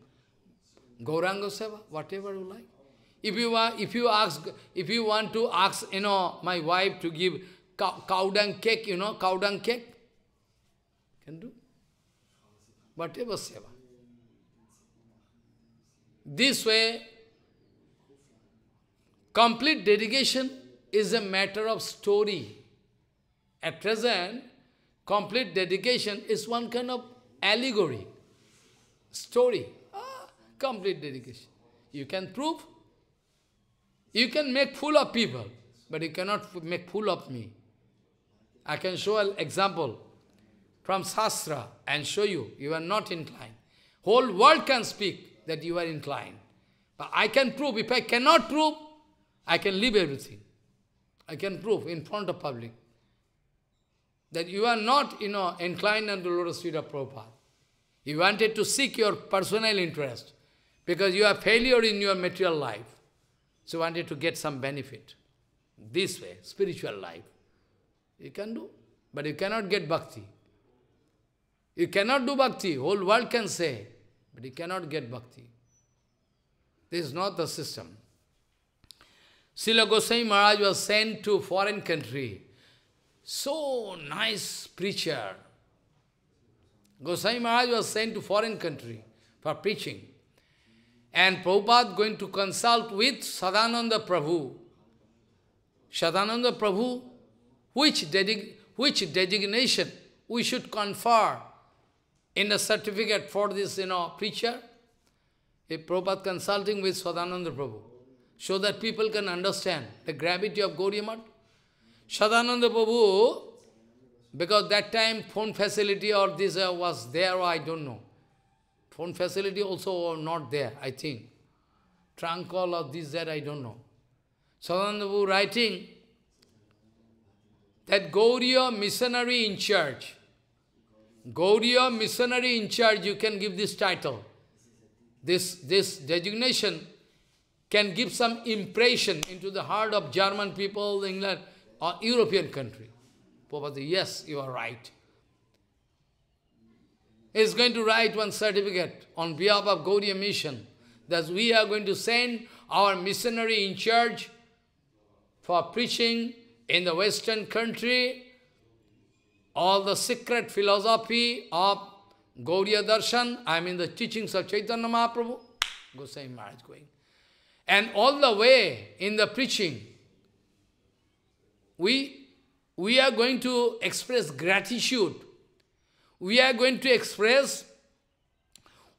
Gauranga Seva, whatever you like. If you, want, if you ask, if you want to ask, you know, my wife to give cow, cow dung cake, you know, cow dung cake, can do. Whatever seva. This way, complete dedication is a matter of story. At present, complete dedication is one kind of allegory, story, ah, complete dedication. You can prove, you can make fool of people, but you cannot make fool of me. I can show an example from Shastra and show you, you are not inclined. Whole world can speak that you are inclined. But I can prove, if I cannot prove, I can leave everything. I can prove in front of public that you are not, you know, inclined unto Lord Sri Prabhupada. You wanted to seek your personal interest because you are failure in your material life. So wanted to get some benefit. This way, spiritual life. You can do, but you cannot get bhakti. You cannot do bhakti, whole world can say, but you cannot get bhakti. This is not the system. Srila Goswami Maharaj was sent to foreign country so nice preacher. Goswami Maharaj was sent to foreign country for preaching. And Prabhupada going to consult with Sadananda Prabhu. Sadananda Prabhu, which, dedig which designation we should confer in a certificate for this, you know, preacher? A Prabhupada consulting with Sadananda Prabhu, so that people can understand the gravity of Gaudiya Sadananda Prabhu, because that time phone facility or this uh, was there, I don't know. Phone facility also not there, I think. Trunk call or this, that, I don't know. Sadananda Prabhu writing that Gauriya missionary in charge. Gauriya missionary in charge, you can give this title. This, this designation can give some impression into the heart of German people, England, or European country. Prabhupada, yes, you are right. He is going to write one certificate on behalf of Gaudiya mission that we are going to send our missionary in charge for preaching in the western country all the secret philosophy of Gaudiya Darshan, I mean the teachings of Chaitanya Mahaprabhu, Goswami Maharaj going. And all the way in the preaching, we, we are going to express gratitude. We are going to express,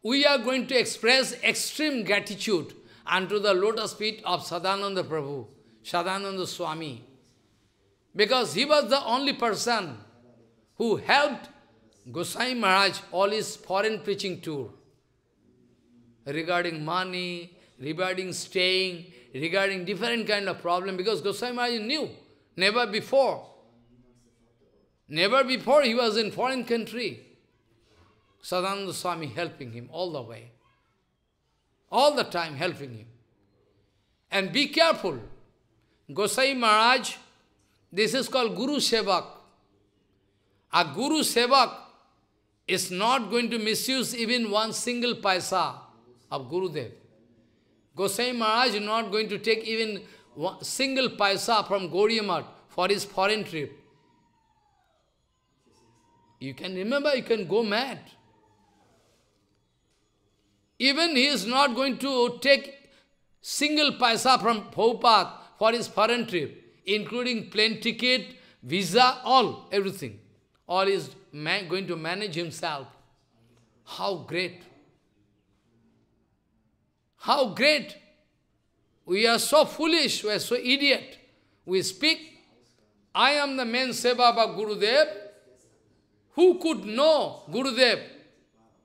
we are going to express extreme gratitude unto the lotus feet of Sadananda Prabhu, Sadananda Swami. Because he was the only person who helped Gosai Maharaj all his foreign preaching tour regarding money, regarding staying, regarding different kind of problem because Gosai Maharaj knew Never before. Never before he was in foreign country. Sadananda Swami helping him all the way. All the time helping him. And be careful. Gosai Maharaj, this is called Guru Sevak. A Guru Sevak is not going to misuse even one single paisa of Gurudev. Gosai Maharaj is not going to take even single paisa from Goryamat for his foreign trip. You can remember, you can go mad. Even he is not going to take single paisa from Prabhupada for his foreign trip, including plane ticket, visa, all, everything. All is going to manage himself. How great! How great! We are so foolish, we are so idiot. We speak, I am the main seva of Gurudev. Who could know Gurudev?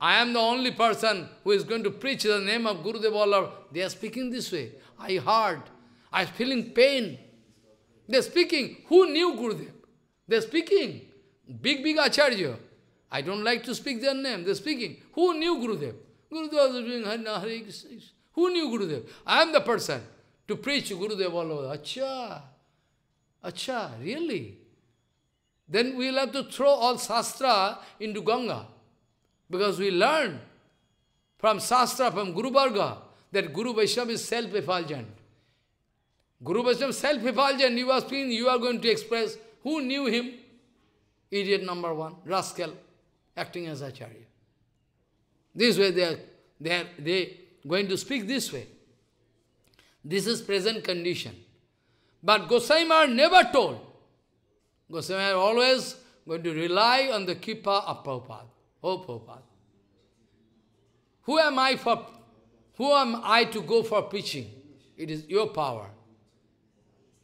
I am the only person who is going to preach the name of Gurudev all They are speaking this way. I heard. I am feeling pain. They are speaking. Who knew Gurudev? They are speaking. Big, big Acharya. I don't like to speak their name. They are speaking. Who knew Gurudev? Gurudev was doing Hare Krishna. Who knew Gurudev? I am the person to preach Gurudev all over. Acha, acha, really? Then we'll have to throw all Shastra into Ganga. Because we learn from Shastra, from Guru Bhargava, that Guru Vaishnava is self-effulgent. Guru Vaishnava self-effulgent, you are speaking, you are going to express. Who knew him? Idiot number one, rascal, acting as Acharya. This way they are, they, are, they going to speak this way. This is present condition. But Goswami Maharaj never told. Goswami Maharaj always going to rely on the kippa of Prabhupada. Oh, Prabhupada. Who am I for, who am I to go for preaching? It is your power.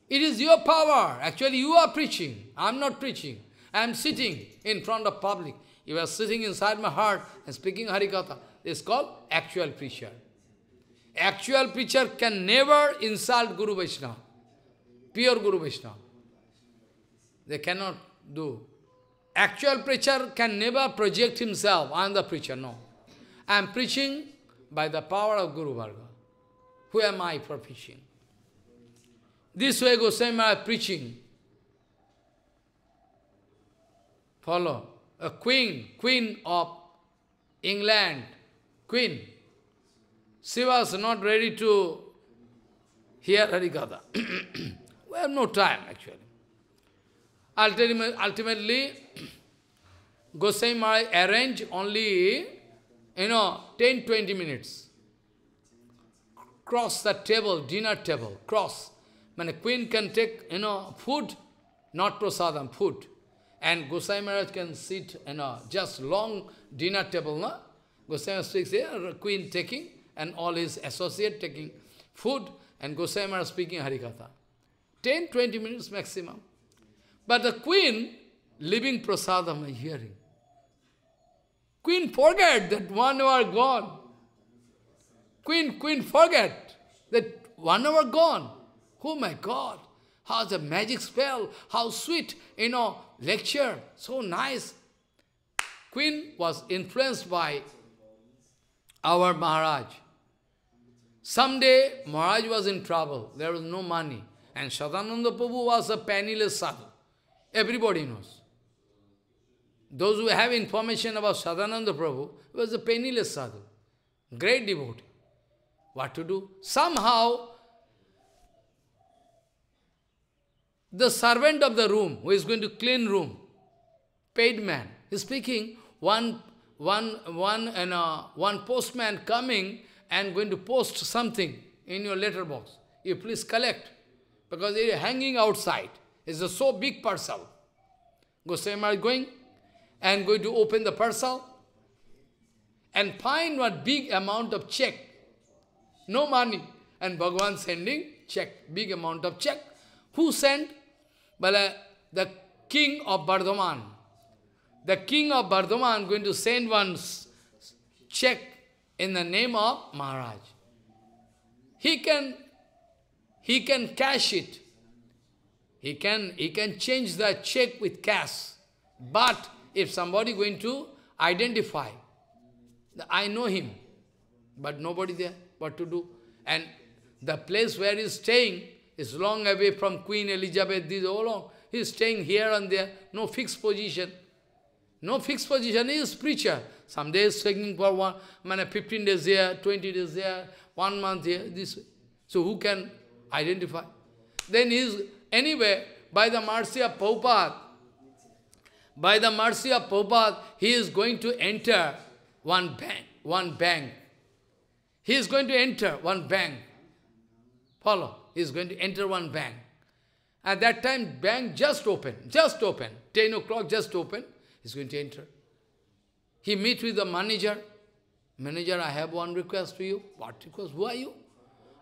It is your power. Actually, you are preaching. I'm not preaching. I'm sitting in front of public. You are sitting inside my heart and speaking Harikatha. It's called actual preacher. Actual preacher can never insult Guru Vaishnava, pure Guru Vaishnava. They cannot do. Actual preacher can never project himself, I am the preacher, no. I am preaching by the power of Guru Varga. Who am I for preaching? This way Goswami are preaching. Follow. A queen, queen of England, queen, she was not ready to hear Harikatha. we have no time, actually. Ultimately, ultimately Goswami Maharaj arranged only, you know, 10-20 minutes. Cross the table, dinner table, cross. When a queen can take, you know, food, not prasadam, food. And Goswami Maharaj can sit, you know, just long dinner table, no? Goswami speaks here, queen taking and all his associate taking food, and Goswami are speaking Harikatha. 10, 20 minutes maximum. But the queen, living prasadam, is hearing. Queen forget that one hour gone. Queen, queen forget that one hour gone. Oh my God, how the magic spell, how sweet, you know, lecture, so nice. Queen was influenced by our Maharaj. Someday, Maharaj was in trouble. There was no money. And Sadananda Prabhu was a penniless sadhu. Everybody knows. Those who have information about Sadananda Prabhu, was a penniless sadhu. Great devotee. What to do? Somehow, the servant of the room, who is going to clean room, paid man, is speaking, one, one, one, and, uh, one postman coming, and going to post something in your letterbox. You please collect, because it is hanging outside. It's a so big parcel. Goswami Maharaj going, and going to open the parcel, and find one big amount of check. No money. And Bhagavan sending check, big amount of check. Who sent? Well, the king of Bardhaman. The king of Bardhaman going to send one check in the name of Maharaj. He can, he can cash it. He can, he can change the check with cash. But if somebody going to identify, I know him, but nobody there, what to do? And the place where he's staying is long away from Queen Elizabeth, this all along. He's staying here and there, no fixed position. No fixed position, he is preacher. Some days taking for one, man, 15 days here, 20 days there, one month here, this way. So who can identify? Then is, anyway, by the mercy of Prabhupada, by the mercy of Prabhupada, he is going to enter one bank, one bank. He is going to enter one bank. Follow. He is going to enter one bank. At that time, bank just open, just open. 10 o'clock just open. He's going to enter. He meet with the manager. Manager, I have one request to you. What request? Who are you?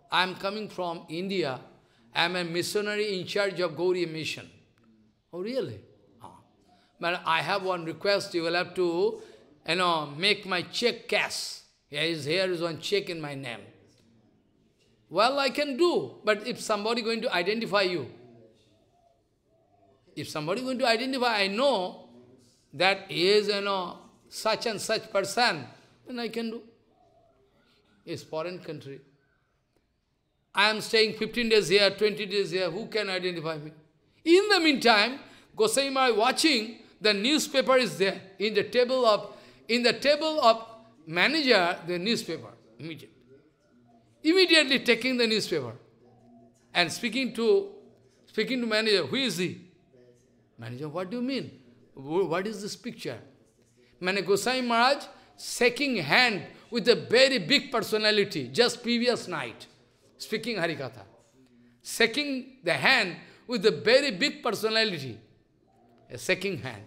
I am coming from India. I am a missionary in charge of Gauri mission. Oh, really? Oh. But I have one request. You will have to, you know, make my check cash. Here is, here is one check in my name. Well, I can do, but if somebody going to identify you, if somebody going to identify, I know that he is, you know, such and such person, then I can do. It's foreign country. I am staying 15 days here, 20 days here, who can identify me? In the meantime, Gosai Maharaj watching, the newspaper is there, in the table of, in the table of manager, the newspaper, immediately. Immediately taking the newspaper and speaking to, speaking to manager, who is he? Manager, what do you mean? What is this picture? Mane Gosai Maharaj shaking hand with a very big personality just previous night, speaking Harikatha. Shaking the hand with a very big personality, a shaking hand.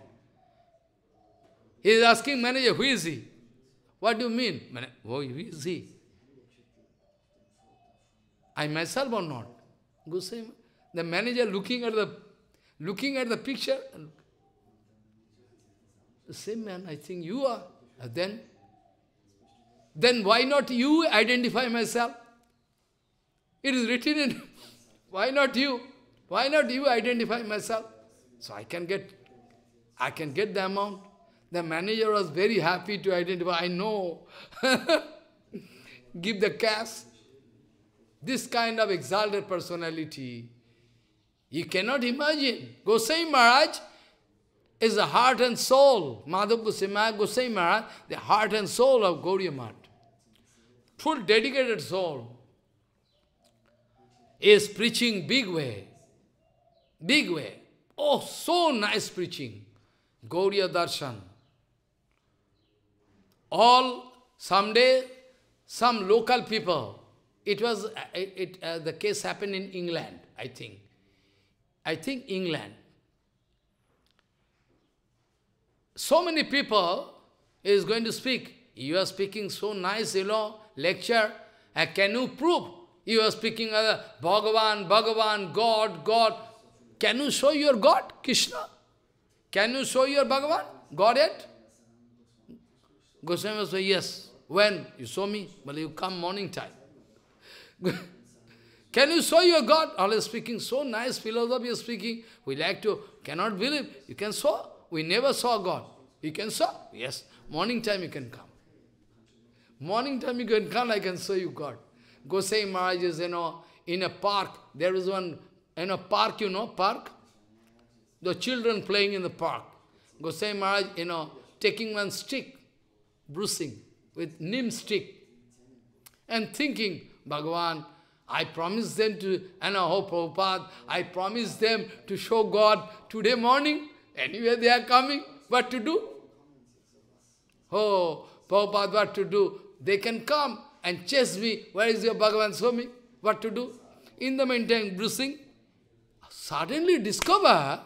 He is asking manager, who is he? What do you mean? Oh, who is he? I myself or not? Gosai, the manager looking at the looking at the picture, the same man I think you are. And uh, then, then why not you identify myself? It is written in, why not you? Why not you identify myself? So I can get, I can get the amount. The manager was very happy to identify, I know. Give the cash. This kind of exalted personality, you cannot imagine. Gosai Maharaj, is the heart and soul. Madhav Goswami, Goswami Maharaj, the heart and soul of Gauriya Mahat. Full dedicated soul is preaching big way. Big way. Oh, so nice preaching. Gauriya Darshan. All, someday, some local people, it was, it, it uh, the case happened in England, I think. I think England. so many people is going to speak. You are speaking so nice, you know, lecture. Uh, can you prove? You are speaking other Bhagavan, Bhagavan, God, God. Can you show your God, Krishna? Can you show your Bhagavan, Yet Goswami said, yes. When? You show me? Well, you come morning time. Can you show your God? All speaking so nice, philosophy is speaking. We like to, cannot believe. You can show. We never saw God. You can saw? Yes. Morning time you can come. Morning time you can come, I can show you God. Go Maharaj is, you know, in a park. There is one, in a park, you know, park. The children playing in the park. say Maharaj, you know, taking one stick, bruising with nim stick. And thinking, Bhagavan, I promised them to, and I hope Prabhupada, I promised them to show God today morning. Anyway, they are coming. What to do? Oh, Prabhupada, what to do? They can come and chase me. Where is your Bhagavan Swami? What to do? In the meantime, bruising. Suddenly discover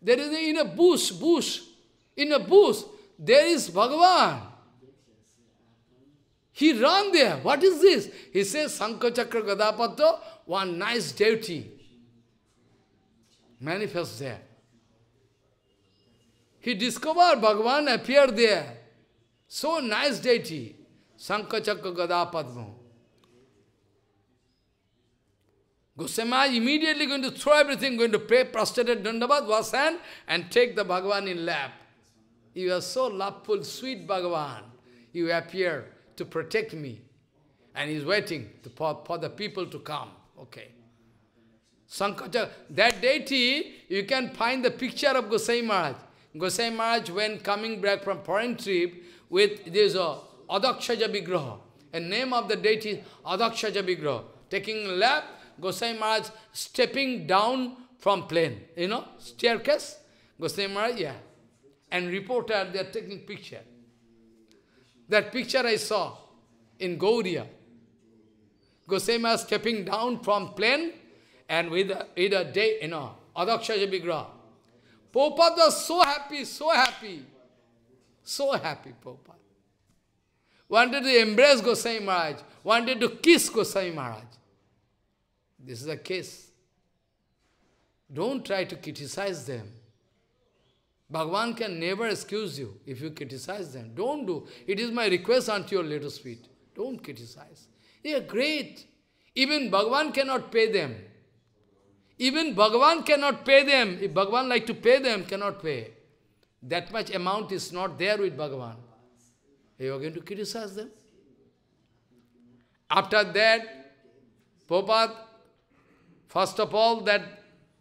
there is in a bush, bush, in a bush, there is Bhagavan. He ran there. What is this? He says, Sankachakra Gadapato, one nice deity. manifests there. He discovered Bhagavan appeared there. So nice deity. Sankachakka Gada Padma. Goswami immediately going to throw everything, going to pray prostrate at Dandabad, wash hand, and take the Bhagavan in lap. You are so loveful, sweet Bhagavan. You appear to protect me. And he's waiting to, for, for the people to come. Okay. Sankacha, that deity, you can find the picture of Goswami Maharaj. Gosai Maharaj, when coming back from foreign trip, with this uh, Adakshaja Vigraha, name of the deity is Adakshaja Vigraha. Taking lap, Gosai Maharaj stepping down from plane, you know, staircase, Gosai Maharaj, yeah. And reporter, they are taking picture. That picture I saw in Gauria. Gosai Maharaj stepping down from plane and with a, with a day, you know, Adakshaja Vigraha. Prabhupada was so happy, so happy, so happy, Prabhupada. Wanted to embrace Gosai Maharaj, wanted to kiss Gosai Maharaj. This is a case. Don't try to criticize them. Bhagavan can never excuse you if you criticize them. Don't do. It is my request unto your little sweet. Don't criticize. They are great. Even Bhagavan cannot pay them. Even Bhagavan cannot pay them. If Bhagavan like to pay them, cannot pay. That much amount is not there with Bhagavan. You are going to criticize them. After that, Prabhupada, first of all, that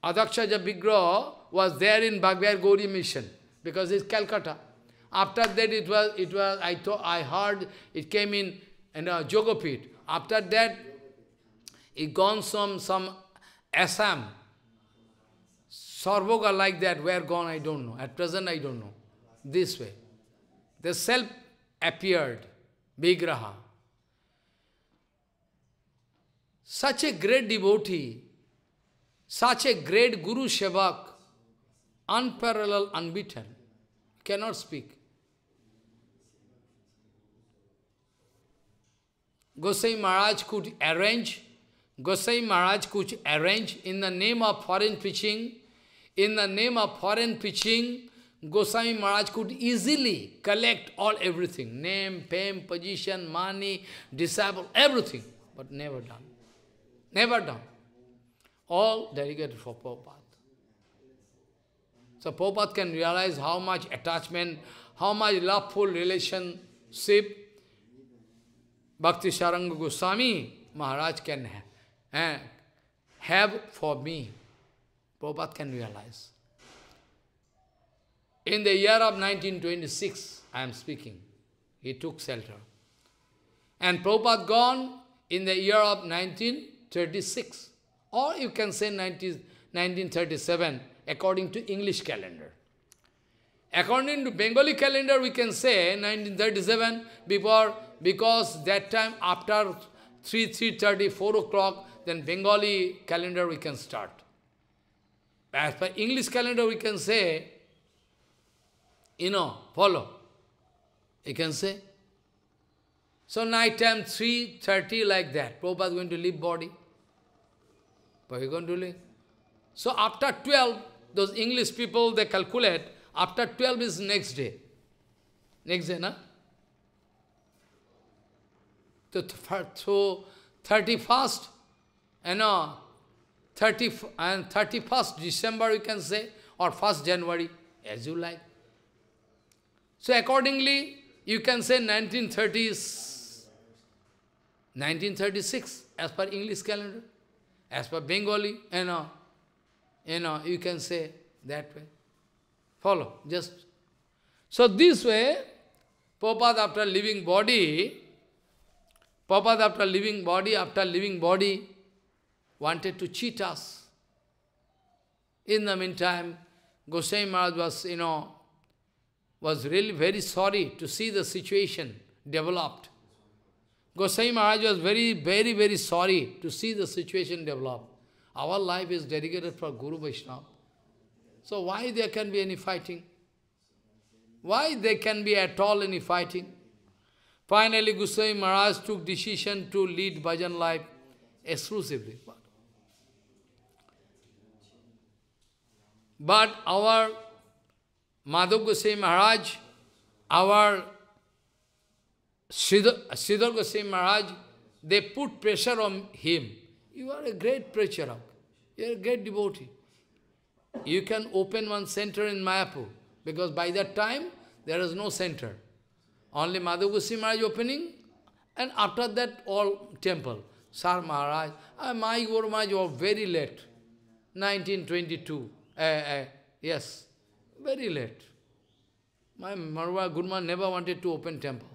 Adakshaja Vigraha was there in Bhagavad Gauri mission because it's Calcutta. After that, it was, it was I, thought, I heard it came in, in uh, Jogopit. After that, it gone some some Assam, Sarvoga like that, where gone, I don't know. At present, I don't know. This way. The self appeared, Vigraha. Such a great devotee, such a great Guru Sevak, unparalleled, unbeaten, cannot speak. Gosai Maharaj could arrange Gosai Maharaj could arrange in the name of foreign preaching, in the name of foreign preaching, Goswami Maharaj could easily collect all everything, name, fame, position, money, disciple, everything, but never done. Never done. All dedicated for Prabhupada. So Prabhupada can realize how much attachment, how much loveful relationship Bhakti Saranga Goswami Maharaj can have and have for me, Prabhupada can realize. In the year of 1926, I am speaking, he took shelter. And Prabhupada gone in the year of 1936, or you can say 19, 1937, according to English calendar. According to Bengali calendar, we can say 1937, before, because that time after 3, 3.30, 4 o'clock, then Bengali calendar we can start. As per English calendar we can say, you know, follow. You can say. So night time 3.30 like that, Prabhupada is going to leave body. But he's going to leave. So after 12, those English people, they calculate, after 12 is next day. Next day, na? So, so 31st, you uh, know, 30, and 31st December, you can say, or 1st January, as you like. So accordingly, you can say 1930s, 1936, as per English calendar, as per Bengali, you know, you know, you can say that way. Follow, just. So this way, Prabhupada after living body, Prabhupada after living body, after living body, wanted to cheat us. In the meantime, Goswami Maharaj was, you know, was really very sorry to see the situation developed. Goswami Maharaj was very, very, very sorry to see the situation develop. Our life is dedicated for Guru Vaishnava. So why there can be any fighting? Why there can be at all any fighting? Finally, Goswami Maharaj took decision to lead bhajan life exclusively. But our Madhav Goswami Maharaj, our Siddhar, Goswami Maharaj, they put pressure on him. You are a great preacher, you are a great devotee. You can open one center in Mayapur, because by that time, there is no center. Only Madhav Goswami Maharaj opening, and after that, all temple. Sar Maharaj, ah, my Guru Maharaj was very late, 1922. Uh, uh, yes, very late. My Marwa Gurman never wanted to open temple.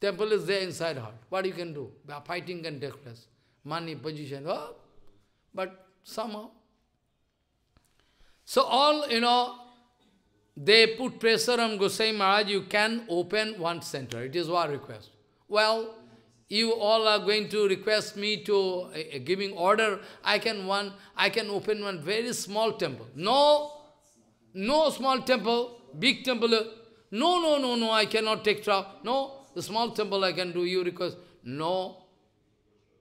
Temple is there inside heart. What you can do? Fighting can take place. Money, position, oh, but somehow. So all, you know, they put pressure on Gosai Maharaj, you can open one center. It is our request. Well, you all are going to request me to uh, giving order, I can one, I can open one very small temple. No, no small temple, big temple. No, no, no, no, I cannot take trouble. No, the small temple I can do, you request. No,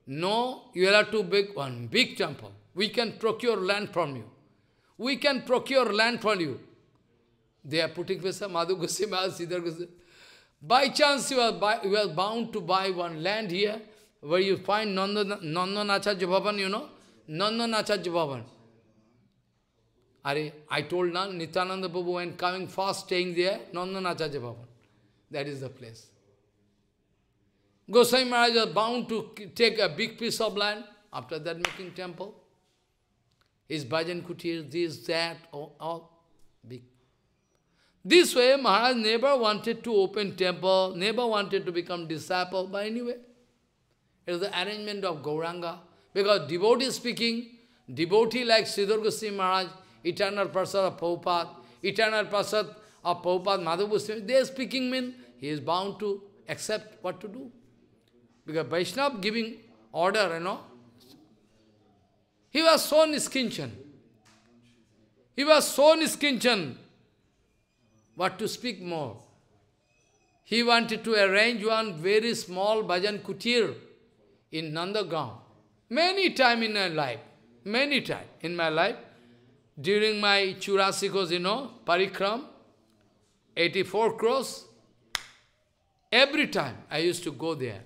no, you have to big one, big temple. We can procure land from you. We can procure land from you. They are putting Vesa, Madhu Goswami, Siddhar Goswami. By chance you are, you are bound to buy one land here, where you find Nandan Acharya Bhavan, you know? Nandan Acharya Bhavan. Are, I told Nan, Nityananda Prabhu when coming fast, staying there, Nandan Acharya Bhavan. That is the place. Goswami Maharaj is bound to take a big piece of land, after that making temple. His bhajan kutir, this, that, all, all big. This way, Maharaj never wanted to open temple, never wanted to become disciple, but anyway, it is the arrangement of Gauranga. Because devotee speaking, devotee like Siddhar Goswami Maharaj, eternal person of Prabhupada, eternal person of Prabhupada, Madhav Goswami, they are speaking mean he is bound to accept what to do. Because Vaishnava giving order, you know, he was so niskinchan. He was so niskinchan. What to speak more? He wanted to arrange one very small bhajan kutir in Nandagaon. Many time in my life, many time in my life, during my Churasikos, you know, parikram, 84 cross. every time I used to go there,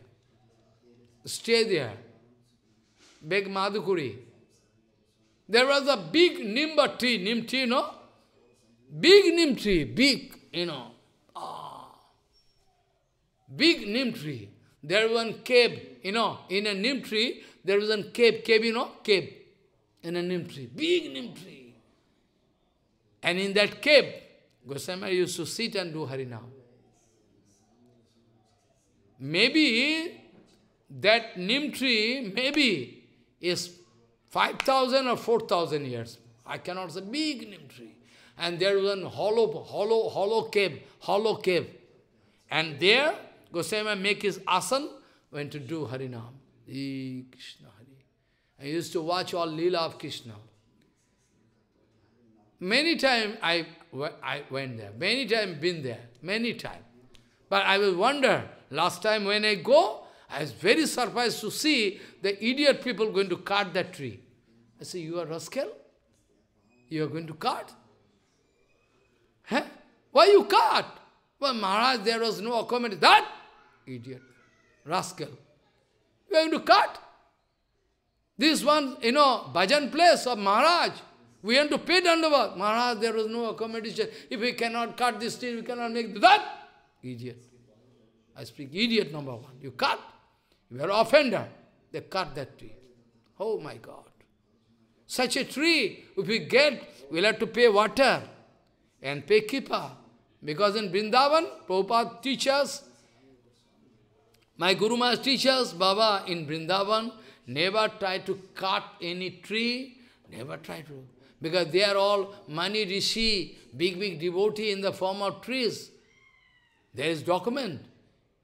stay there, beg Madhukuri. There was a big nimba tree, nim tree, no? Big nim tree, big, you know. Ah, big nim tree. There is one cave, you know, in a nim tree, there is one cave, cave, you know, cave. In a nim tree, big nim tree. And in that cave, Goswami used to sit and do harina. Maybe that nim tree, maybe, is 5,000 or 4,000 years. I cannot say big nim tree and there was a hollow, hollow, hollow cave, hollow cave. And there, Goswami make his asan, went to do Harinam. He Krishna Hari. I used to watch all Leela of Krishna. Many times I, I went there, many times been there, many times. But I will wonder, last time when I go, I was very surprised to see the idiot people going to cut that tree. I say, you are rascal? You are going to cut? Huh? Why you cut? Well, Maharaj, there was no accommodation. That idiot, rascal. You are going to cut? This one, you know, bhajan place of Maharaj. We have to pay Dandavat. Maharaj, there was no accommodation. If we cannot cut this tree, we cannot make that. Idiot. I speak idiot number one. You cut? You are offender. They cut that tree. Oh my God. Such a tree, if we get, we'll have to pay water and pay kippa. Because in Vrindavan, Prabhupada teaches, my Guru Maharaj teaches, Baba, in Vrindavan, never try to cut any tree, never try to, because they are all money rishi, big, big devotee in the form of trees. There is document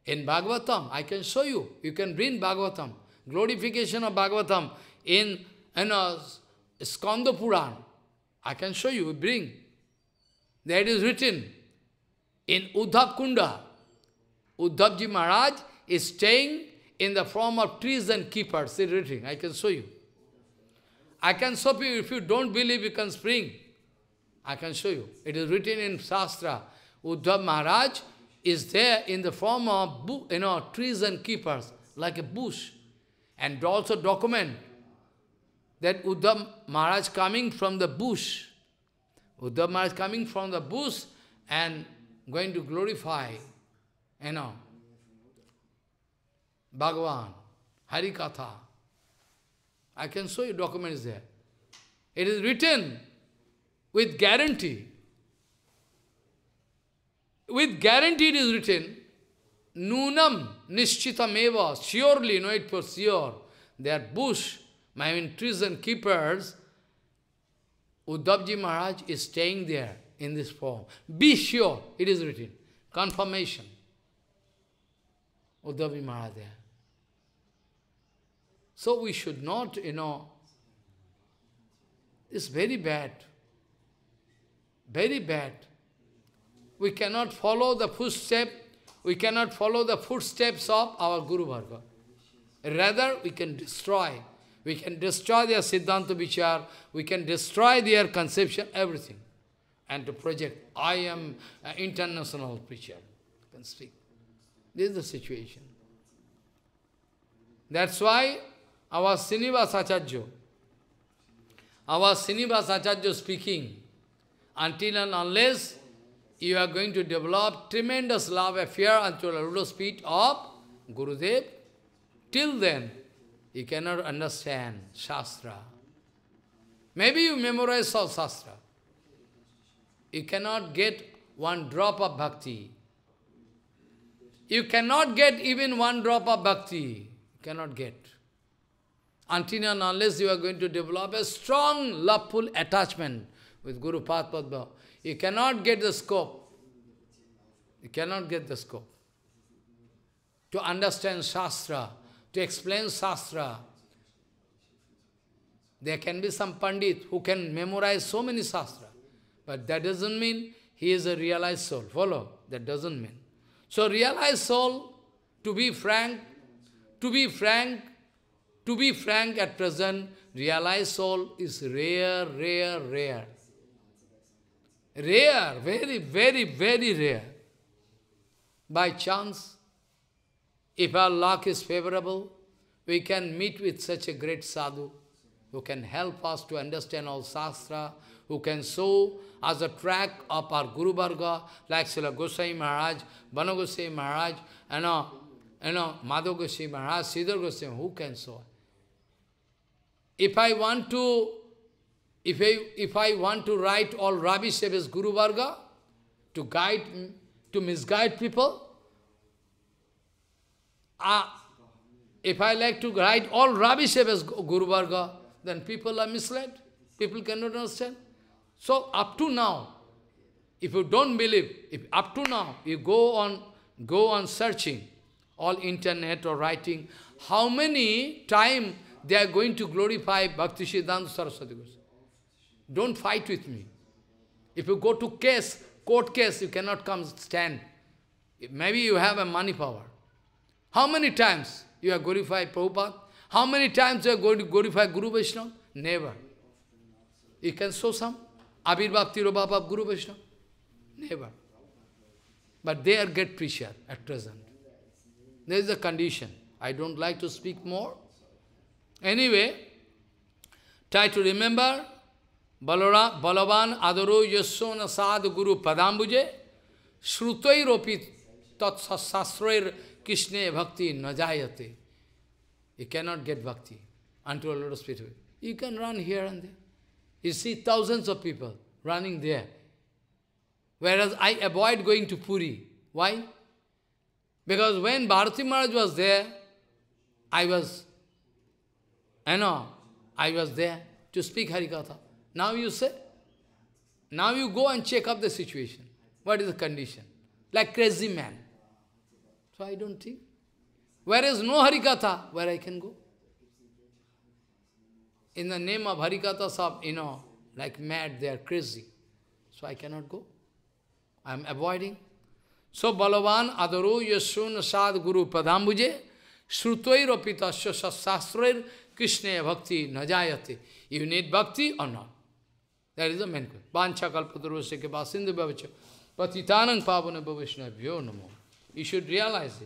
in Bhagavatam. I can show you. You can bring Bhagavatam. Glorification of Bhagavatam in, in a Skanda Puran. I can show you. Bring. That is written in Uddhav Kunda. Uddhavji Maharaj is staying in the form of trees and keepers. It's written. I can show you. I can show you. If you don't believe, you can spring. I can show you. It is written in Shastra. Uddhav Maharaj is there in the form of you know, trees and keepers, like a bush. And also document that Uddhav Maharaj coming from the bush. Uddhava Maharaj coming from the bush and going to glorify, you know, Bhagavan, Harikatha. I can show you documents there. It is written with guarantee. With guarantee it is written, Nunam nishchitameva, surely, you know it for sure, that bush, I mean trees and keepers, Uddhavji Maharaj is staying there in this form. Be sure, it is written. Confirmation. Uddhavji Maharaj there. So we should not, you know, it's very bad. Very bad. We cannot follow the footstep, we cannot follow the footsteps of our Guru Bhargava. Rather, we can destroy we can destroy their Siddhanta Vichar, we can destroy their conception, everything. And to project, I am an international preacher, can speak. This is the situation. That's why our Srinivas Acharya, our Srinivas Acharya speaking, until and unless you are going to develop tremendous love affair until the lotus feet of Gurudev, till then you cannot understand Shastra. Maybe you memorize all Shastra. You cannot get one drop of bhakti. You cannot get even one drop of bhakti. You cannot get. Until and unless you are going to develop a strong, loveful attachment with Guru Padma, you cannot get the scope. You cannot get the scope. To understand Shastra, to explain Shastra. There can be some Pandit who can memorize so many Shastra, but that doesn't mean he is a realized soul. Follow? That doesn't mean. So realized soul, to be frank, to be frank, to be frank at present, realized soul is rare, rare, rare. Rare, very, very, very rare. By chance, if our luck is favorable, we can meet with such a great sadhu who can help us to understand all sastra, who can show as a track of our Guru Varga, like Srila Gosai Maharaj, Bana Maharaj, you know, you know, Madhav Maharaj, Siddhar who can show? If I want to, if I, if I want to write all rubbish about Guru Varga, to guide, to misguide people, uh, if I like to write all rubbish as Guru Varga, then people are misled. People cannot understand. So up to now, if you don't believe, if up to now you go on, go on searching, all internet or writing, how many time they are going to glorify Bhakti Siddhanta Saraswati Goswami. Don't fight with me. If you go to case, court case, you cannot come stand. Maybe you have a money power. How many times you have glorified Prabhupada? How many times you are going to glorify Guru Vaishnava? Never. You can show some. Abhirbhav, Tirobhav Guru Vaishnava? Never. But they are get pressure at present. There is a condition. I don't like to speak more. Anyway, try to remember Balara, Balavan Adaro Yasona Sadhu Guru Padambuje Shrutoi Ropi Tat Sastrair Krishna bhakti najayate. You cannot get bhakti until a lot of spirit. You can run here and there. You see thousands of people running there. Whereas I avoid going to Puri. Why? Because when Bharati Maharaj was there, I was, You know, I was there to speak Harikatha. Now you say, now you go and check up the situation. What is the condition? Like crazy man. So I don't think. Where is no Harikatha, where I can go? In the name of Harikatha some you know, like mad, they are crazy. So I cannot go. I am avoiding. So Balavan Adaro Yasun Sad Guru Padambuje Srutvairapitasya Sastrair Krishna Bhakti Najayati. You need bhakti or not? That is the main question. Bancha Kalpatarosya Kebasindhu Bhavacha Patitanang Pavana Bhavishna Vyo Namo. You should realize it.